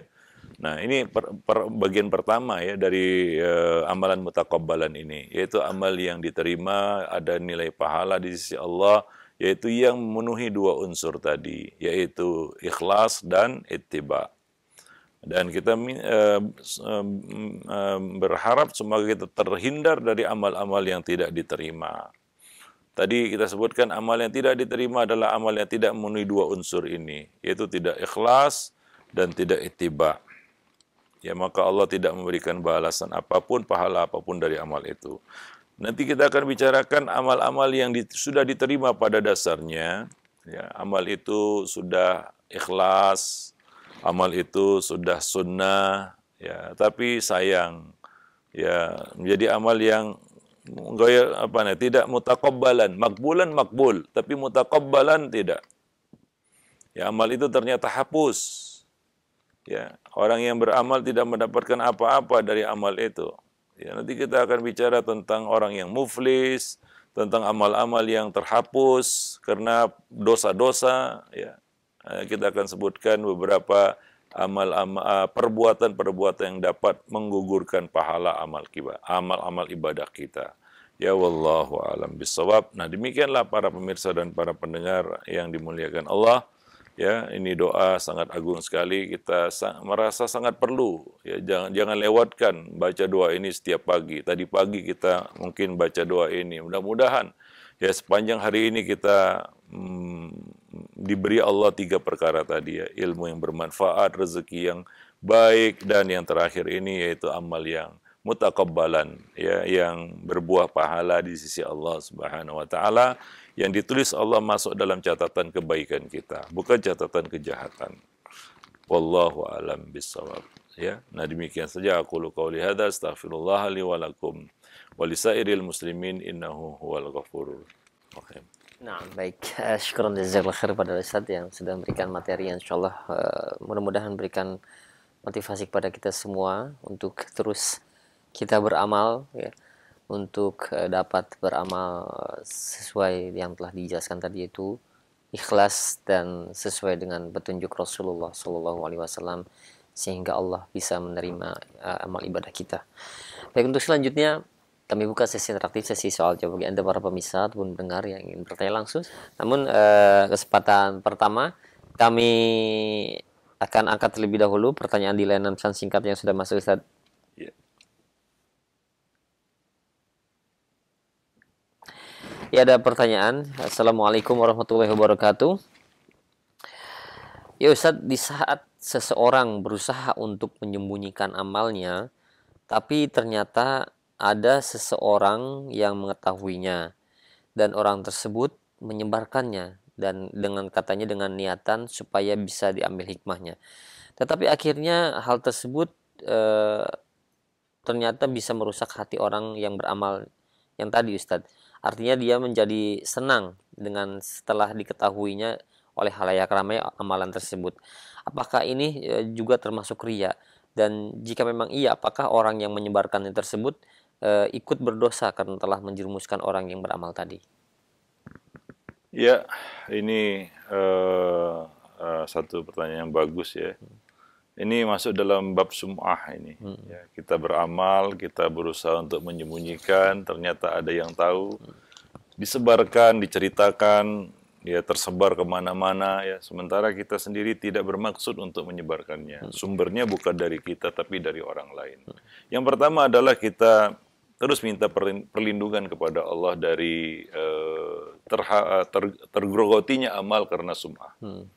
Nah, ini per, per, bagian pertama ya dari uh, amalan mutakabbalan ini, yaitu amal yang diterima ada nilai pahala di sisi Allah, yaitu yang memenuhi dua unsur tadi, yaitu ikhlas dan ittiba. Dan kita uh, uh, berharap semoga kita terhindar dari amal-amal yang tidak diterima. Tadi kita sebutkan amal yang tidak diterima adalah amal yang tidak memenuhi dua unsur ini, yaitu tidak ikhlas dan tidak ittiba ya maka Allah tidak memberikan balasan apapun, pahala apapun dari amal itu. Nanti kita akan bicarakan amal-amal yang di, sudah diterima pada dasarnya. Ya, amal itu sudah ikhlas, amal itu sudah sunnah, ya. Tapi sayang, ya menjadi amal yang gaya apa nih? Tidak mutakobbalan, makbulan makbul, tapi mutakobbalan tidak. Ya amal itu ternyata hapus, Ya, orang yang beramal tidak mendapatkan apa-apa dari amal itu. Ya, nanti kita akan bicara tentang orang yang muflis, tentang amal-amal yang terhapus karena dosa-dosa. Ya, eh, kita akan sebutkan beberapa amal, amal eh, perbuatan-perbuatan yang dapat menggugurkan pahala amal kita, amal-amal ibadah kita. Ya wallahu alam bisawab. Nah, demikianlah para pemirsa dan para pendengar yang dimuliakan Allah ya ini doa sangat agung sekali kita merasa sangat perlu ya jangan jangan lewatkan baca doa ini setiap pagi tadi pagi kita mungkin baca doa ini mudah-mudahan ya sepanjang hari ini kita hmm, diberi Allah tiga perkara tadi ya ilmu yang bermanfaat rezeki yang baik dan yang terakhir ini yaitu amal yang mutakabbalan ya yang berbuah pahala di sisi Allah Subhanahu wa taala yang ditulis Allah masuk dalam catatan kebaikan kita, bukan catatan kejahatan. Wallahu alam bisawab. Ya, nah demikian saja aku lu qauli hadza astaghfirullah li wa muslimin innahu huwal ghafur. rahim. Nah, baik. Eh, Syukuran jazakallahu khair pada Ustaz yang sudah memberikan materi yang insyaallah eh, mudah-mudahan berikan motivasi kepada kita semua untuk terus kita beramal ya untuk eh, dapat beramal sesuai yang telah dijelaskan tadi itu ikhlas dan sesuai dengan petunjuk Rasulullah Shallallahu Alaihi Wasallam sehingga Allah bisa menerima uh, amal ibadah kita. Baik untuk selanjutnya kami buka sesi interaktif sesi soal jawab bagi anda para pemirsa ataupun pendengar yang ingin bertanya langsung. Namun uh, kesempatan pertama kami akan angkat terlebih dahulu pertanyaan di layanan pesan singkat yang sudah masuk Ya ada pertanyaan. Assalamualaikum warahmatullahi wabarakatuh. Ya Ustaz, di saat seseorang berusaha untuk menyembunyikan amalnya, tapi ternyata ada seseorang yang mengetahuinya dan orang tersebut menyebarkannya dan dengan katanya dengan niatan supaya bisa diambil hikmahnya. Tetapi akhirnya hal tersebut e, ternyata bisa merusak hati orang yang beramal yang tadi Ustadz artinya dia menjadi senang dengan setelah diketahuinya oleh halayak ramai amalan tersebut. Apakah ini e, juga termasuk ria? Dan jika memang iya, apakah orang yang menyebarkannya tersebut e, ikut berdosa karena telah menjerumuskan orang yang beramal tadi? Ya, ini uh, uh, satu pertanyaan yang bagus ya. Ini masuk dalam bab sum'ah ini. Hmm. Ya, kita beramal, kita berusaha untuk menyembunyikan, ternyata ada yang tahu. Hmm. Disebarkan, diceritakan, ya tersebar kemana-mana. Ya. Sementara kita sendiri tidak bermaksud untuk menyebarkannya. Hmm. Sumbernya bukan dari kita, tapi dari orang lain. Hmm. Yang pertama adalah kita terus minta perlindungan kepada Allah dari uh, ter, tergerogotinya amal karena sum'ah. Hmm.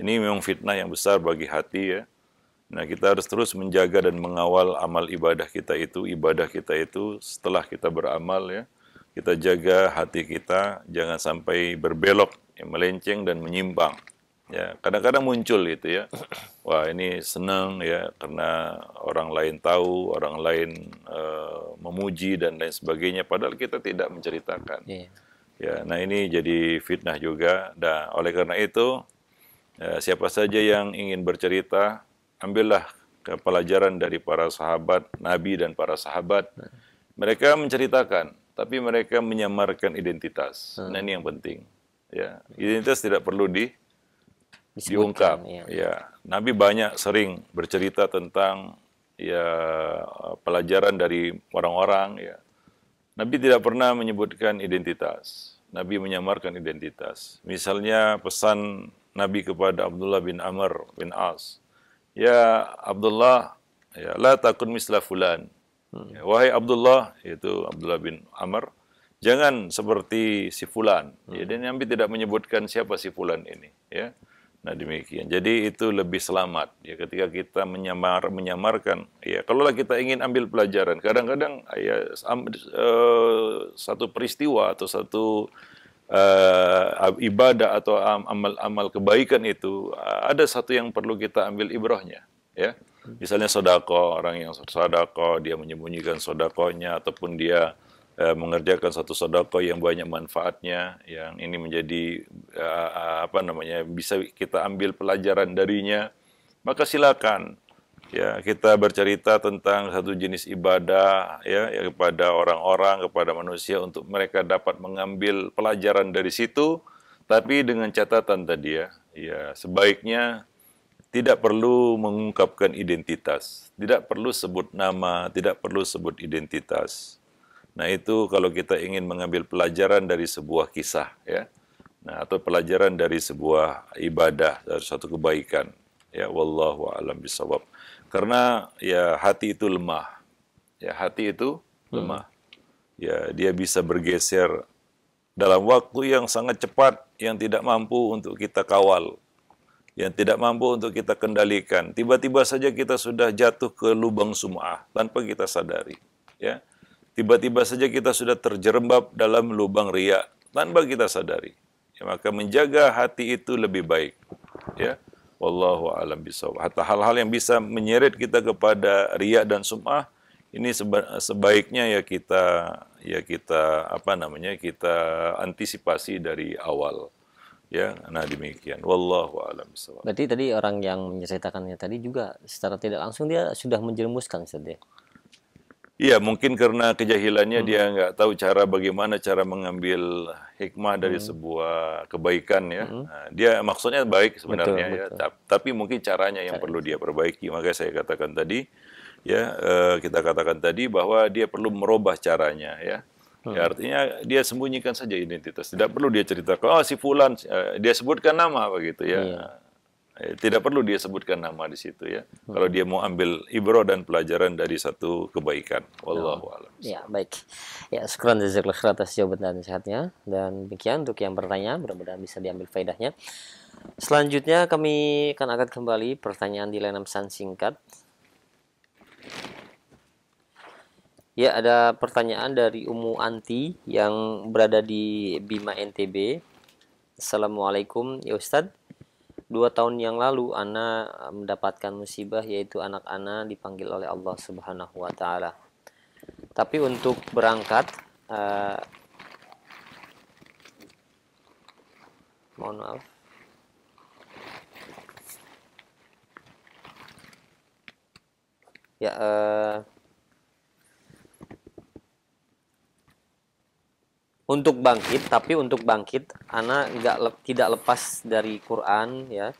Ini memang fitnah yang besar bagi hati ya. Nah, kita harus terus menjaga dan mengawal amal ibadah kita itu, ibadah kita itu setelah kita beramal ya. Kita jaga hati kita jangan sampai berbelok, ya, melenceng dan menyimpang. Ya, kadang-kadang muncul itu ya. Wah, ini senang ya karena orang lain tahu, orang lain uh, memuji dan lain sebagainya padahal kita tidak menceritakan. Iya. Ya, nah ini jadi fitnah juga. Nah, oleh karena itu ya, siapa saja yang ingin bercerita ambillah pelajaran dari para sahabat, nabi dan para sahabat. Mereka menceritakan, tapi mereka menyamarkan identitas. Hmm. Nah ini yang penting. Ya, identitas tidak perlu di Disebutkan, diungkap. Ya. ya, Nabi banyak sering bercerita tentang ya pelajaran dari orang-orang. Ya, Nabi tidak pernah menyebutkan identitas. Nabi menyamarkan identitas. Misalnya pesan Nabi kepada Abdullah bin Amr bin As ya Abdullah ya la takun misla fulan. Hmm. Ya, wahai Abdullah itu Abdullah bin Amr, jangan seperti si fulan. Ya, hmm. dan Nabi tidak menyebutkan siapa si fulan ini, ya. Nah demikian. Jadi itu lebih selamat ya ketika kita menyamar menyamarkan. Ya kalaulah kita ingin ambil pelajaran, kadang-kadang ya eh, satu peristiwa atau satu uh, ibadah atau amal-amal kebaikan itu eh, ada satu yang perlu kita ambil ibrahnya ya misalnya sodako orang yang sodako dia menyembunyikan sodakonya ataupun dia eh, mengerjakan satu sodako yang banyak manfaatnya yang ini menjadi apa namanya bisa kita ambil pelajaran darinya maka silakan ya kita bercerita tentang satu jenis ibadah ya, ya kepada orang-orang kepada manusia untuk mereka dapat mengambil pelajaran dari situ tapi dengan catatan tadi ya ya sebaiknya tidak perlu mengungkapkan identitas tidak perlu sebut nama tidak perlu sebut identitas nah itu kalau kita ingin mengambil pelajaran dari sebuah kisah ya nah atau pelajaran dari sebuah ibadah dari suatu kebaikan ya wallahu alam bisawab karena ya hati itu lemah. Ya hati itu hmm. lemah. Ya dia bisa bergeser dalam waktu yang sangat cepat yang tidak mampu untuk kita kawal. Yang tidak mampu untuk kita kendalikan. Tiba-tiba saja kita sudah jatuh ke lubang sum'ah tanpa kita sadari. Ya. Tiba-tiba saja kita sudah terjerembab dalam lubang riak tanpa kita sadari. Ya, maka menjaga hati itu lebih baik. Ya. Wallahu alam bisawab. Hatta hal-hal yang bisa menyeret kita kepada ria dan sum'ah ini sebaiknya ya kita ya kita apa namanya kita antisipasi dari awal. Ya, nah demikian. Wallahu alam bisawab. Berarti tadi orang yang menceritakannya tadi juga secara tidak langsung dia sudah menjerumuskan sedek. Iya, mungkin karena kejahilannya hmm. dia nggak tahu cara bagaimana cara mengambil hikmah dari hmm. sebuah kebaikan ya. Hmm. Nah, dia maksudnya baik sebenarnya betul, ya, betul. tapi mungkin caranya yang perlu dia perbaiki. Makanya saya katakan tadi ya eh, kita katakan tadi bahwa dia perlu merubah caranya ya. ya hmm. Ya, artinya dia sembunyikan saja identitas. Tidak perlu dia ceritakan, oh si Fulan, eh, dia sebutkan nama begitu ya. Hmm. Eh, tidak perlu dia sebutkan nama di situ ya. Hmm. Kalau dia mau ambil ibro dan pelajaran dari satu kebaikan. Wallahu ya. a'lam. Ya, baik. Ya, syukran jazakallahu khairan atas jawaban dan sehatnya dan demikian untuk yang bertanya mudah-mudahan bisa diambil faedahnya. Selanjutnya kami akan akan kembali pertanyaan di layanan pesan singkat. Ya, ada pertanyaan dari Umu Anti yang berada di Bima NTB. Assalamualaikum, ya Ustadz dua tahun yang lalu Ana eh, mendapatkan musibah yaitu anak Ana dipanggil oleh Allah Subhanahu wa taala. Tapi untuk berangkat uh, mohon maaf ya uh, untuk bangkit tapi untuk bangkit anak nggak le tidak lepas dari Quran ya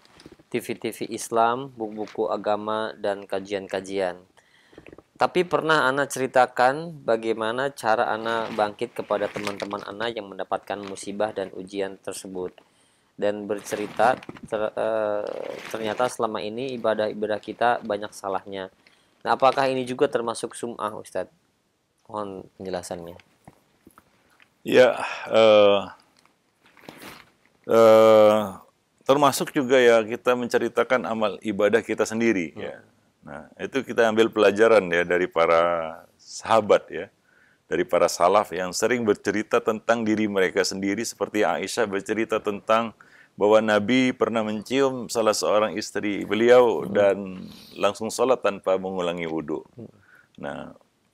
TV-TV Islam buku-buku agama dan kajian-kajian tapi pernah anak ceritakan bagaimana cara anak bangkit kepada teman-teman anak yang mendapatkan musibah dan ujian tersebut dan bercerita ter, e, ternyata selama ini ibadah-ibadah kita banyak salahnya nah apakah ini juga termasuk sum'ah Ustadz mohon penjelasannya Ya, uh, uh, termasuk juga ya kita menceritakan amal ibadah kita sendiri. Hmm. Ya. Nah, itu kita ambil pelajaran ya dari para sahabat ya, dari para salaf yang sering bercerita tentang diri mereka sendiri seperti Aisyah bercerita tentang bahwa Nabi pernah mencium salah seorang istri beliau hmm. dan langsung sholat tanpa mengulangi wudhu. Hmm. Nah,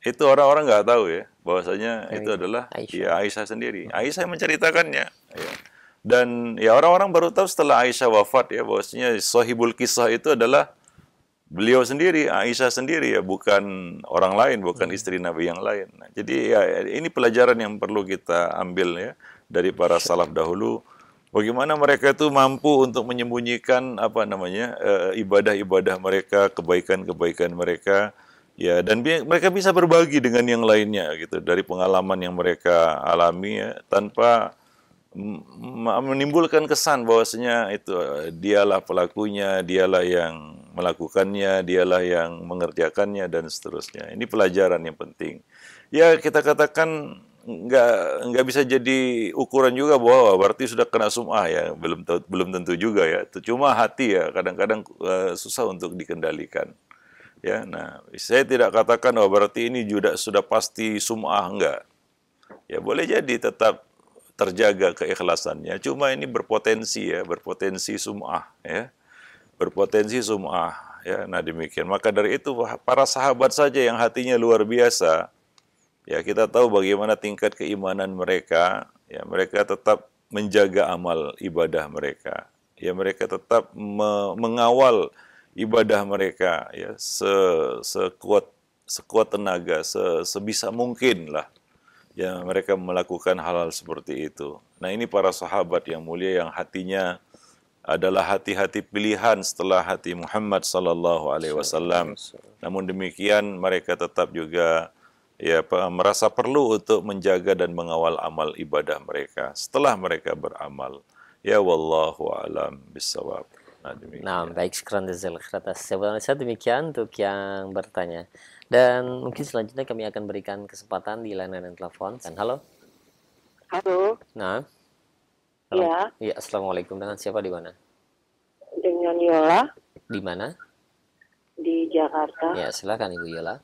itu orang-orang nggak tahu ya bahwasanya itu adalah Aisyah. ya Aisyah sendiri. Hmm. Aisyah menceritakannya. Ya. Dan ya orang-orang baru tahu setelah Aisyah wafat ya bahwasanya sahibul kisah itu adalah beliau sendiri, Aisyah sendiri ya bukan orang lain, bukan hmm. istri Nabi yang lain. Nah, jadi ya ini pelajaran yang perlu kita ambil ya dari para salaf dahulu bagaimana mereka itu mampu untuk menyembunyikan apa namanya eh, ibadah-ibadah mereka, kebaikan-kebaikan mereka ya dan bi mereka bisa berbagi dengan yang lainnya gitu dari pengalaman yang mereka alami ya tanpa menimbulkan kesan bahwasanya itu eh, dialah pelakunya, dialah yang melakukannya, dialah yang mengerjakannya dan seterusnya. Ini pelajaran yang penting. Ya kita katakan nggak nggak bisa jadi ukuran juga bahwa berarti sudah kena sumah ya belum belum tentu juga ya. Cuma hati ya kadang-kadang uh, susah untuk dikendalikan. Ya, nah, saya tidak katakan oh berarti ini sudah sudah pasti sum'ah enggak. Ya boleh jadi tetap terjaga keikhlasannya. Cuma ini berpotensi ya, berpotensi sum'ah ya. Berpotensi sum'ah ya. Nah, demikian. Maka dari itu para sahabat saja yang hatinya luar biasa. Ya, kita tahu bagaimana tingkat keimanan mereka. Ya, mereka tetap menjaga amal ibadah mereka. Ya, mereka tetap me mengawal ibadah mereka ya se sekuat sekuat tenaga, se sebisa mungkin lah ya mereka melakukan hal-hal seperti itu. Nah, ini para sahabat yang mulia yang hatinya adalah hati-hati pilihan setelah hati Muhammad sallallahu alaihi wasallam. Namun demikian mereka tetap juga ya merasa perlu untuk menjaga dan mengawal amal ibadah mereka setelah mereka beramal. Ya wallahu alam bisawab. Nah, baik sekran jazal khairat. Saya demikian untuk yang bertanya. Dan mungkin selanjutnya kami akan berikan kesempatan di layanan telepon. Dan halo. Halo. Nah. Ya. Iya, Assalamualaikum. Dengan siapa di mana? Dengan Yola. Di mana? Di Jakarta. Ya, silakan Ibu Yola.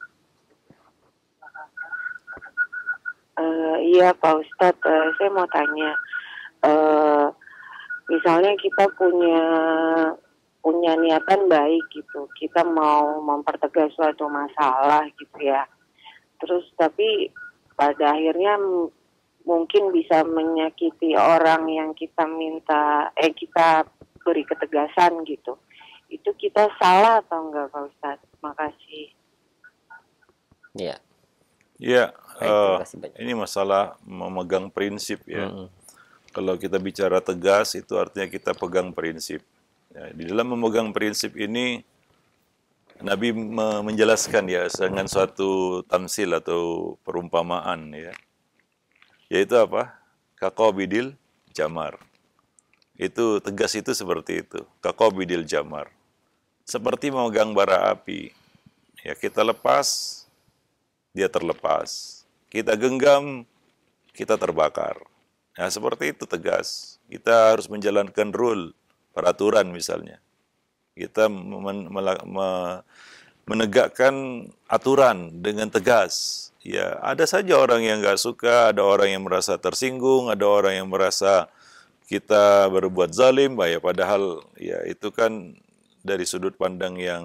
Uh, iya Pak Ustadz, uh, saya mau tanya. Uh, misalnya kita punya punya niatan baik gitu kita mau mempertegas suatu masalah gitu ya terus tapi pada akhirnya mungkin bisa menyakiti orang yang kita minta eh kita beri ketegasan gitu itu kita salah atau enggak Pak Ustadz makasih Iya. yeah. ya uh, ini masalah memegang prinsip ya mm -hmm kalau kita bicara tegas, itu artinya kita pegang prinsip. Ya, di dalam memegang prinsip ini, Nabi menjelaskan ya dengan suatu tamsil atau perumpamaan ya. Yaitu apa? Kakobidil jamar. Itu tegas itu seperti itu. Kakobidil jamar. Seperti memegang bara api. Ya kita lepas, dia terlepas. Kita genggam, kita terbakar. Nah, seperti itu tegas. Kita harus menjalankan rule, peraturan misalnya. Kita men menegakkan aturan dengan tegas. Ya, ada saja orang yang nggak suka, ada orang yang merasa tersinggung, ada orang yang merasa kita berbuat zalim, bah, ya padahal ya itu kan dari sudut pandang yang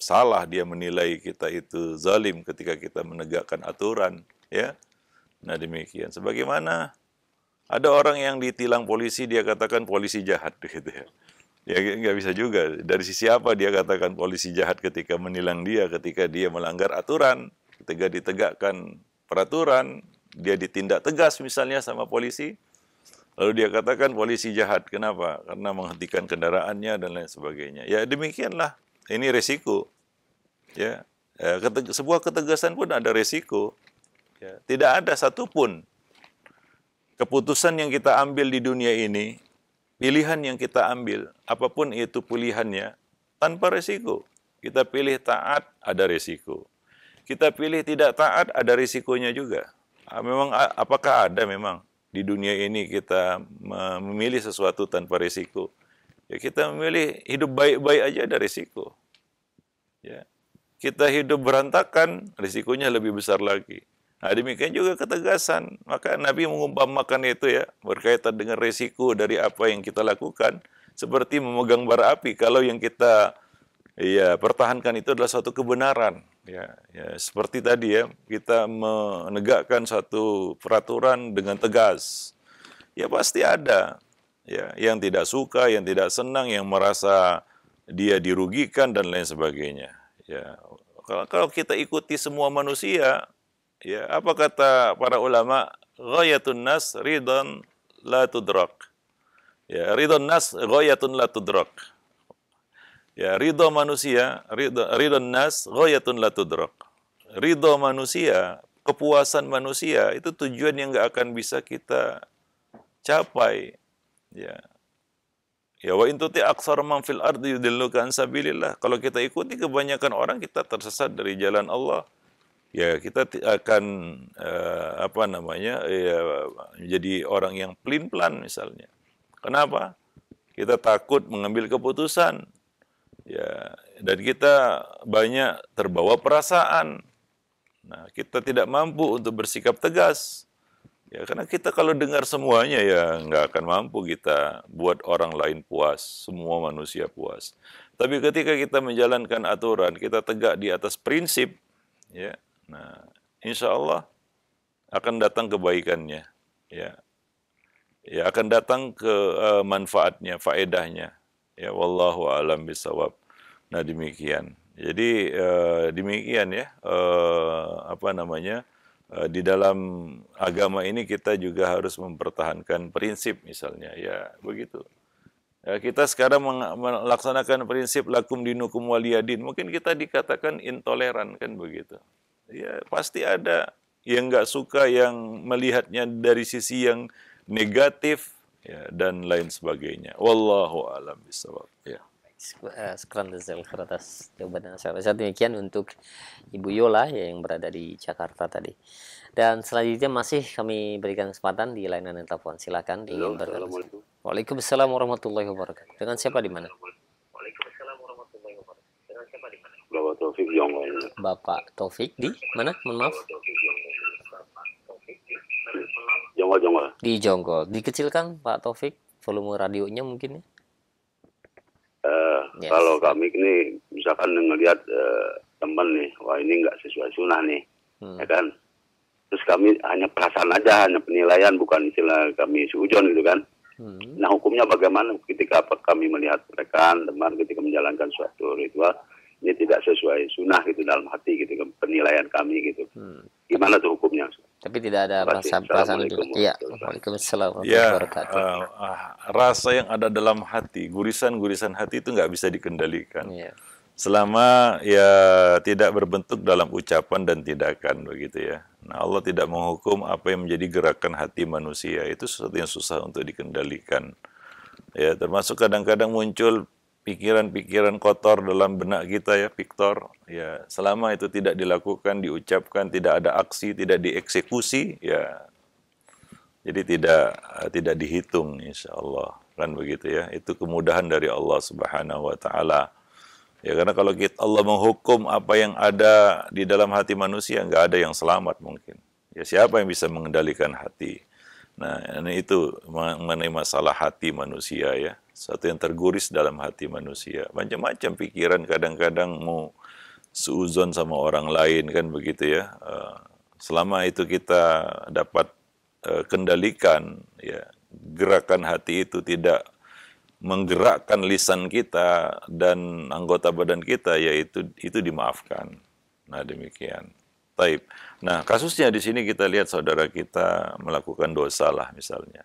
salah dia menilai kita itu zalim ketika kita menegakkan aturan, ya. Nah, demikian. Sebagaimana ada orang yang ditilang polisi, dia katakan polisi jahat gitu ya. Ya nggak bisa juga. Dari sisi apa dia katakan polisi jahat ketika menilang dia, ketika dia melanggar aturan, ketika ditegakkan peraturan, dia ditindak tegas misalnya sama polisi, lalu dia katakan polisi jahat. Kenapa? Karena menghentikan kendaraannya dan lain sebagainya. Ya demikianlah. Ini resiko. Ya, eh, sebuah ketegasan pun ada resiko. Ya. Tidak ada satupun keputusan yang kita ambil di dunia ini, pilihan yang kita ambil, apapun itu pilihannya, tanpa resiko. Kita pilih taat, ada resiko. Kita pilih tidak taat, ada risikonya juga. Ah, memang ah, apakah ada memang di dunia ini kita memilih sesuatu tanpa risiko? Ya, kita memilih hidup baik-baik aja ada risiko. Ya. Kita hidup berantakan, risikonya lebih besar lagi. Nah, demikian juga ketegasan. Maka Nabi mengumpamakan itu ya, berkaitan dengan resiko dari apa yang kita lakukan, seperti memegang bara api. Kalau yang kita ya pertahankan itu adalah suatu kebenaran. Ya, ya seperti tadi ya, kita menegakkan suatu peraturan dengan tegas. Ya pasti ada ya yang tidak suka, yang tidak senang, yang merasa dia dirugikan dan lain sebagainya. Ya, kalau kita ikuti semua manusia, Ya, apa kata para ulama? Ghayatun nas ridon la tudrak. Ya, ridon nas ghayatun la tudrak. Ya, ridho manusia, ridho, ridon nas ghayatun la tudrak. Ridho manusia, kepuasan manusia itu tujuan yang nggak akan bisa kita capai. Ya, Ya wa intuti aksar man fil ardi yudilluka an sabilillah. Kalau kita ikuti kebanyakan orang kita tersesat dari jalan Allah ya kita akan uh, apa namanya ya, menjadi orang yang pelin pelan misalnya kenapa kita takut mengambil keputusan ya dan kita banyak terbawa perasaan nah kita tidak mampu untuk bersikap tegas ya karena kita kalau dengar semuanya ya nggak akan mampu kita buat orang lain puas semua manusia puas tapi ketika kita menjalankan aturan kita tegak di atas prinsip ya Nah, insya Allah akan datang kebaikannya, ya, ya akan datang ke uh, manfaatnya, faedahnya, ya. Wallahu a'lam bisawab. Nah demikian. Jadi uh, demikian ya, uh, apa namanya? di dalam agama ini kita juga harus mempertahankan prinsip misalnya ya begitu ya, kita sekarang melaksanakan prinsip lakum dinukum waliyadin mungkin kita dikatakan intoleran kan begitu Ya, pasti ada yang nggak suka yang melihatnya dari sisi yang negatif ya, dan lain sebagainya. Wallahu alam bisawab. Ya. Sekarang eh, atas jawaban dan saya demikian untuk Ibu Yola yang berada di Jakarta tadi. Dan selanjutnya masih kami berikan kesempatan di layanan telepon. Silakan Waalaikumsalam warahmatullahi wabarakatuh. Dengan siapa di mana? Bapak Taufik Jongon. Bapak Taufik di mana? Mohon maaf. Jonggol, Jonggol. Di Jonggol. Dikecilkan Pak Taufik volume radionya mungkin ya? Uh, yes. Kalau kami ini misalkan ngelihat uh, teman nih, wah ini nggak sesuai sunnah nih, hmm. ya kan? Terus kami hanya perasaan aja, hanya penilaian, bukan istilah kami sujon gitu kan? Hmm. Nah hukumnya bagaimana ketika kami melihat rekan teman ketika menjalankan suatu ritual ini tidak sesuai sunnah gitu dalam hati gitu penilaian kami gitu hmm. gimana tuh hukumnya tapi tidak ada rasa perasaan itu ya waalaikumsalam ya uh, rasa yang ada dalam hati gurisan-gurisan hati itu nggak bisa dikendalikan ya. selama ya tidak berbentuk dalam ucapan dan tindakan begitu ya nah Allah tidak menghukum apa yang menjadi gerakan hati manusia itu sesuatu yang susah untuk dikendalikan ya termasuk kadang-kadang muncul pikiran-pikiran kotor dalam benak kita ya, Victor. Ya, selama itu tidak dilakukan, diucapkan, tidak ada aksi, tidak dieksekusi, ya. Jadi tidak eh, tidak dihitung insya Allah kan begitu ya. Itu kemudahan dari Allah Subhanahu wa taala. Ya karena kalau kita Allah menghukum apa yang ada di dalam hati manusia nggak ada yang selamat mungkin. Ya siapa yang bisa mengendalikan hati? Nah, ini itu mengenai masalah hati manusia ya. Satu yang terguris dalam hati manusia. Macam-macam pikiran kadang-kadang mau seuzon sama orang lain kan begitu ya. Eh, selama itu kita dapat eh, kendalikan ya gerakan hati itu tidak menggerakkan lisan kita dan anggota badan kita yaitu itu dimaafkan. Nah, demikian. Taib. Nah, kasusnya di sini kita lihat saudara kita melakukan dosa lah misalnya.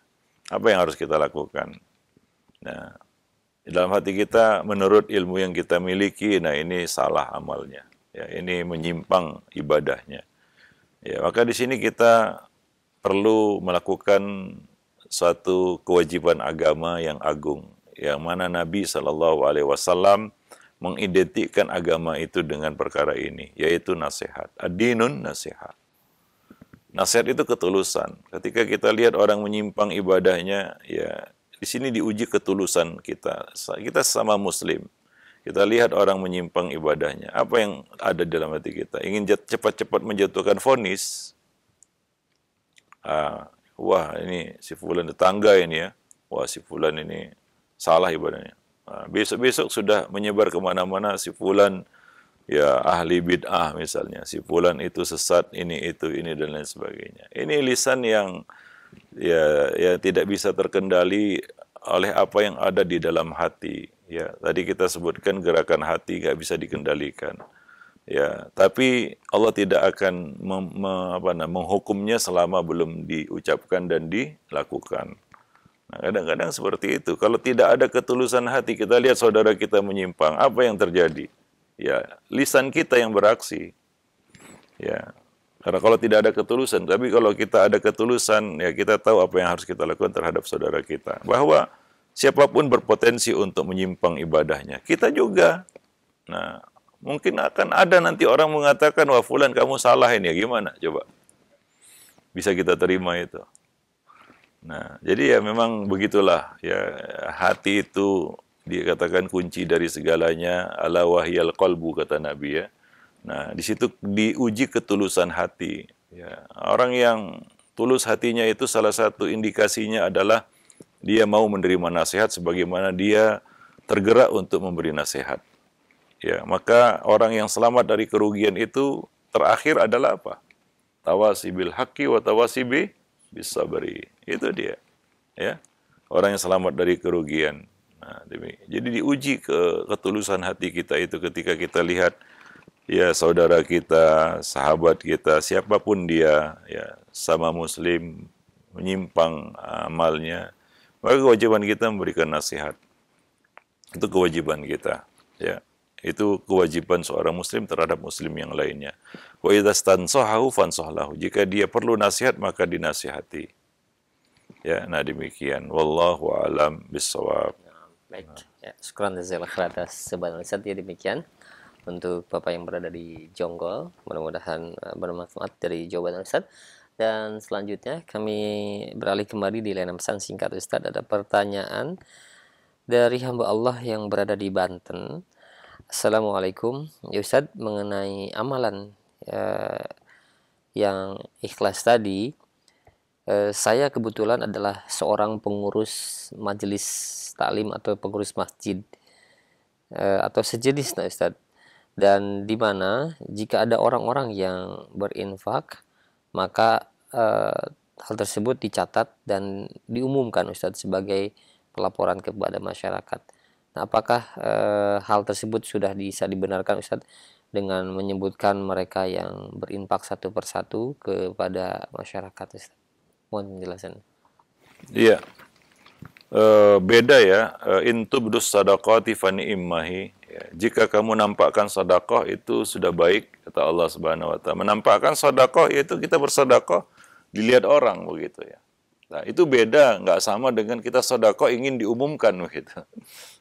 Apa yang harus kita lakukan? Nah, dalam hati kita menurut ilmu yang kita miliki, nah ini salah amalnya. Ya, ini menyimpang ibadahnya. Ya, maka di sini kita perlu melakukan suatu kewajiban agama yang agung yang mana Nabi Shallallahu alaihi wasallam mengidentikan agama itu dengan perkara ini, yaitu nasihat. Adinun nasihat. Nasihat itu ketulusan. Ketika kita lihat orang menyimpang ibadahnya, ya di sini diuji ketulusan kita. Kita sama muslim. Kita lihat orang menyimpang ibadahnya. Apa yang ada dalam hati kita? Ingin cepat-cepat menjatuhkan fonis Ah, wah, ini si fulan tetangga ini ya. Wah, si fulan ini salah ibadahnya Besok-besok sudah menyebar kemana-mana si fulan ya ahli bid'ah misalnya, si fulan itu sesat, ini itu, ini dan lain sebagainya. Ini lisan yang ya ya tidak bisa terkendali oleh apa yang ada di dalam hati. Ya, tadi kita sebutkan gerakan hati nggak bisa dikendalikan. Ya, tapi Allah tidak akan mem, me, apa nah, menghukumnya selama belum diucapkan dan dilakukan. Nah, kadang-kadang seperti itu. Kalau tidak ada ketulusan hati, kita lihat saudara kita menyimpang. Apa yang terjadi? Ya, lisan kita yang beraksi. Ya, karena kalau tidak ada ketulusan, tapi kalau kita ada ketulusan, ya kita tahu apa yang harus kita lakukan terhadap saudara kita. Bahwa siapapun berpotensi untuk menyimpang ibadahnya. Kita juga. Nah, mungkin akan ada nanti orang mengatakan, wah fulan kamu salah ini, ya gimana? Coba. Bisa kita terima itu. Nah, jadi ya memang begitulah ya hati itu dikatakan kunci dari segalanya ala wahyal qalbu kata Nabi ya. Nah, di situ diuji ketulusan hati ya. Orang yang tulus hatinya itu salah satu indikasinya adalah dia mau menerima nasihat sebagaimana dia tergerak untuk memberi nasihat. Ya, maka orang yang selamat dari kerugian itu terakhir adalah apa? tawasibil haqqi wa tawasibi itu dia. Ya. Orang yang selamat dari kerugian. Nah, jadi diuji ke ketulusan hati kita itu ketika kita lihat ya saudara kita, sahabat kita, siapapun dia, ya sama muslim menyimpang amalnya, maka kewajiban kita memberikan nasihat. Itu kewajiban kita, ya. Itu kewajiban seorang muslim terhadap muslim yang lainnya. Wa idza Jika dia perlu nasihat maka dinasihati. Ya, nah demikian. Wallahu alam bisawab. Ya, baik. Ya, syukur jazakallahu khair atas sebagian ya demikian untuk Bapak yang berada di Jonggol. Mudah-mudahan eh, bermanfaat dari jawaban Ustaz. Dan selanjutnya kami beralih kembali di layanan pesan singkat Ustaz ada pertanyaan dari hamba Allah yang berada di Banten. Assalamualaikum ya Ustaz mengenai amalan ya, yang ikhlas tadi Eh, saya kebetulan adalah seorang pengurus majelis taklim atau pengurus masjid eh, atau sejenis nah Ustaz dan di mana jika ada orang-orang yang berinfak maka eh, hal tersebut dicatat dan diumumkan Ustadz sebagai pelaporan kepada masyarakat. Nah, apakah e, hal tersebut sudah bisa dibenarkan Ustadz dengan menyebutkan mereka yang berinfak satu persatu kepada masyarakat Ustadz? Mohon penjelasan. Iya. Uh, beda ya, eh, intubdus sadaqati fani immahi. imahi ya, jika kamu nampakkan sedekah itu sudah baik kata Allah Subhanahu wa taala. Menampakkan sedekah yaitu kita bersedekah dilihat orang begitu ya. Nah, itu beda, nggak sama dengan kita sedekah ingin diumumkan begitu.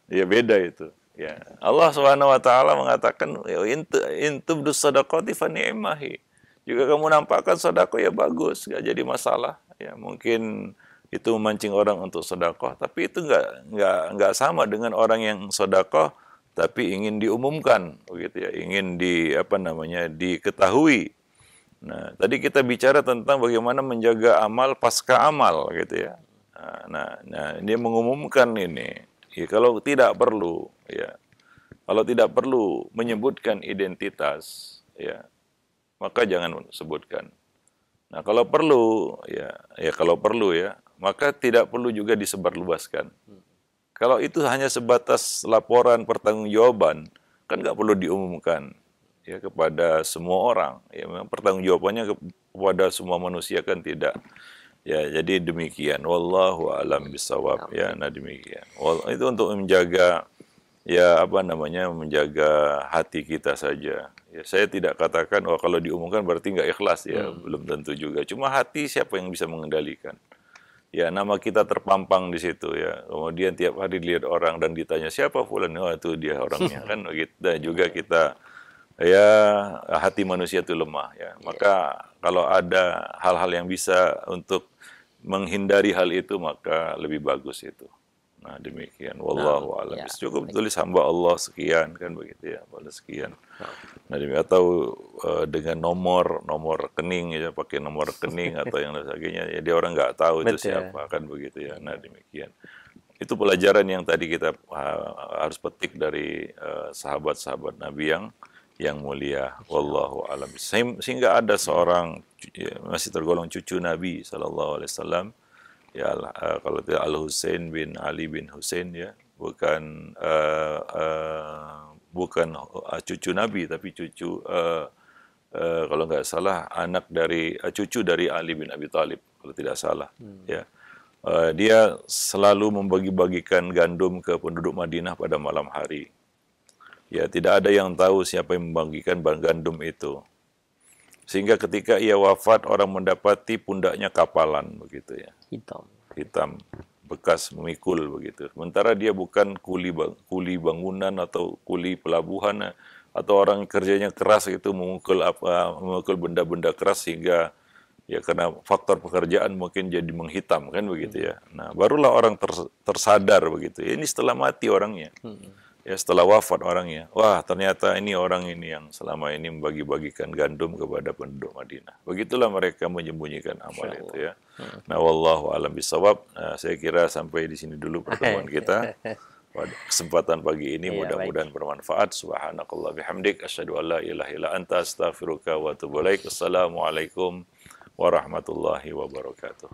ya beda itu. Ya. Allah Subhanahu wa taala mengatakan ya, intubdus sadaqati fani immahi. Jika kamu nampakkan sedekah ya bagus, nggak jadi masalah ya mungkin itu memancing orang untuk sodakoh tapi itu nggak nggak nggak sama dengan orang yang sodakoh tapi ingin diumumkan begitu ya ingin di apa namanya diketahui nah tadi kita bicara tentang bagaimana menjaga amal pasca amal gitu ya nah, nah nah dia mengumumkan ini ya, kalau tidak perlu ya kalau tidak perlu menyebutkan identitas ya maka jangan sebutkan Nah, kalau perlu ya ya kalau perlu ya, maka tidak perlu juga disebarluaskan. Kalau itu hanya sebatas laporan pertanggungjawaban, kan nggak perlu diumumkan ya kepada semua orang. Ya memang pertanggungjawabannya kepada semua manusia kan tidak. Ya, jadi demikian. Wallahu alam bisawab. Ya, nah demikian. Itu untuk menjaga ya apa namanya menjaga hati kita saja. Ya, saya tidak katakan oh kalau diumumkan berarti nggak ikhlas ya hmm. belum tentu juga. Cuma hati siapa yang bisa mengendalikan? Ya nama kita terpampang di situ ya. Kemudian tiap hari dilihat orang dan ditanya siapa Fulan? Oh itu dia orangnya kan. Oh, gitu. Dan juga kita ya hati manusia itu lemah ya. Iya. Maka kalau ada hal-hal yang bisa untuk menghindari hal itu maka lebih bagus itu. Nah demikian, nah, wallahu nah, alam. Ya. Cukup tulis hamba Allah sekian kan begitu ya, pada sekian. Nah, nah demikian atau uh, eh, dengan nomor nomor rekening ya pakai nomor rekening atau yang lain sebagainya. Jadi ya orang nggak tahu Betul. itu siapa kan begitu ya. Nah iya. demikian. Itu pelajaran yang tadi kita uh, harus petik dari eh, sahabat-sahabat uh, Nabi yang yang mulia wallahu alam sehingga ada seorang ya, masih tergolong cucu Nabi sallallahu alaihi wasallam ya uh, kalau tidak Al Hussein bin Ali bin Hussein ya bukan uh, uh, bukan cucu Nabi tapi cucu uh, uh, kalau nggak salah anak dari uh, cucu dari Ali bin Abi Thalib kalau tidak salah hmm. ya uh, dia selalu membagi-bagikan gandum ke penduduk Madinah pada malam hari ya tidak ada yang tahu siapa yang membagikan gandum itu sehingga ketika ia wafat orang mendapati pundaknya kapalan begitu ya. Hitam. Hitam bekas memikul begitu. Sementara dia bukan kuli bang, kuli bangunan atau kuli pelabuhan atau orang kerjanya keras itu memukul apa memukul benda-benda keras sehingga ya karena faktor pekerjaan mungkin jadi menghitam kan begitu ya. Hmm. Nah, barulah orang tersadar begitu. Ya. ini setelah mati orangnya. Hmm ya setelah wafat orangnya, wah ternyata ini orang ini yang selama ini membagi-bagikan gandum kepada penduduk Madinah. Begitulah mereka menyembunyikan amal itu ya. Hmm. Nah, wallahu alam bisawab. Nah, saya kira sampai di sini dulu pertemuan kita. Pada kesempatan pagi ini ya, mudah-mudahan bermanfaat. Subhanakallah bihamdik asyhadu alla ilaha illa anta astaghfiruka wa atubu Assalamualaikum warahmatullahi wabarakatuh.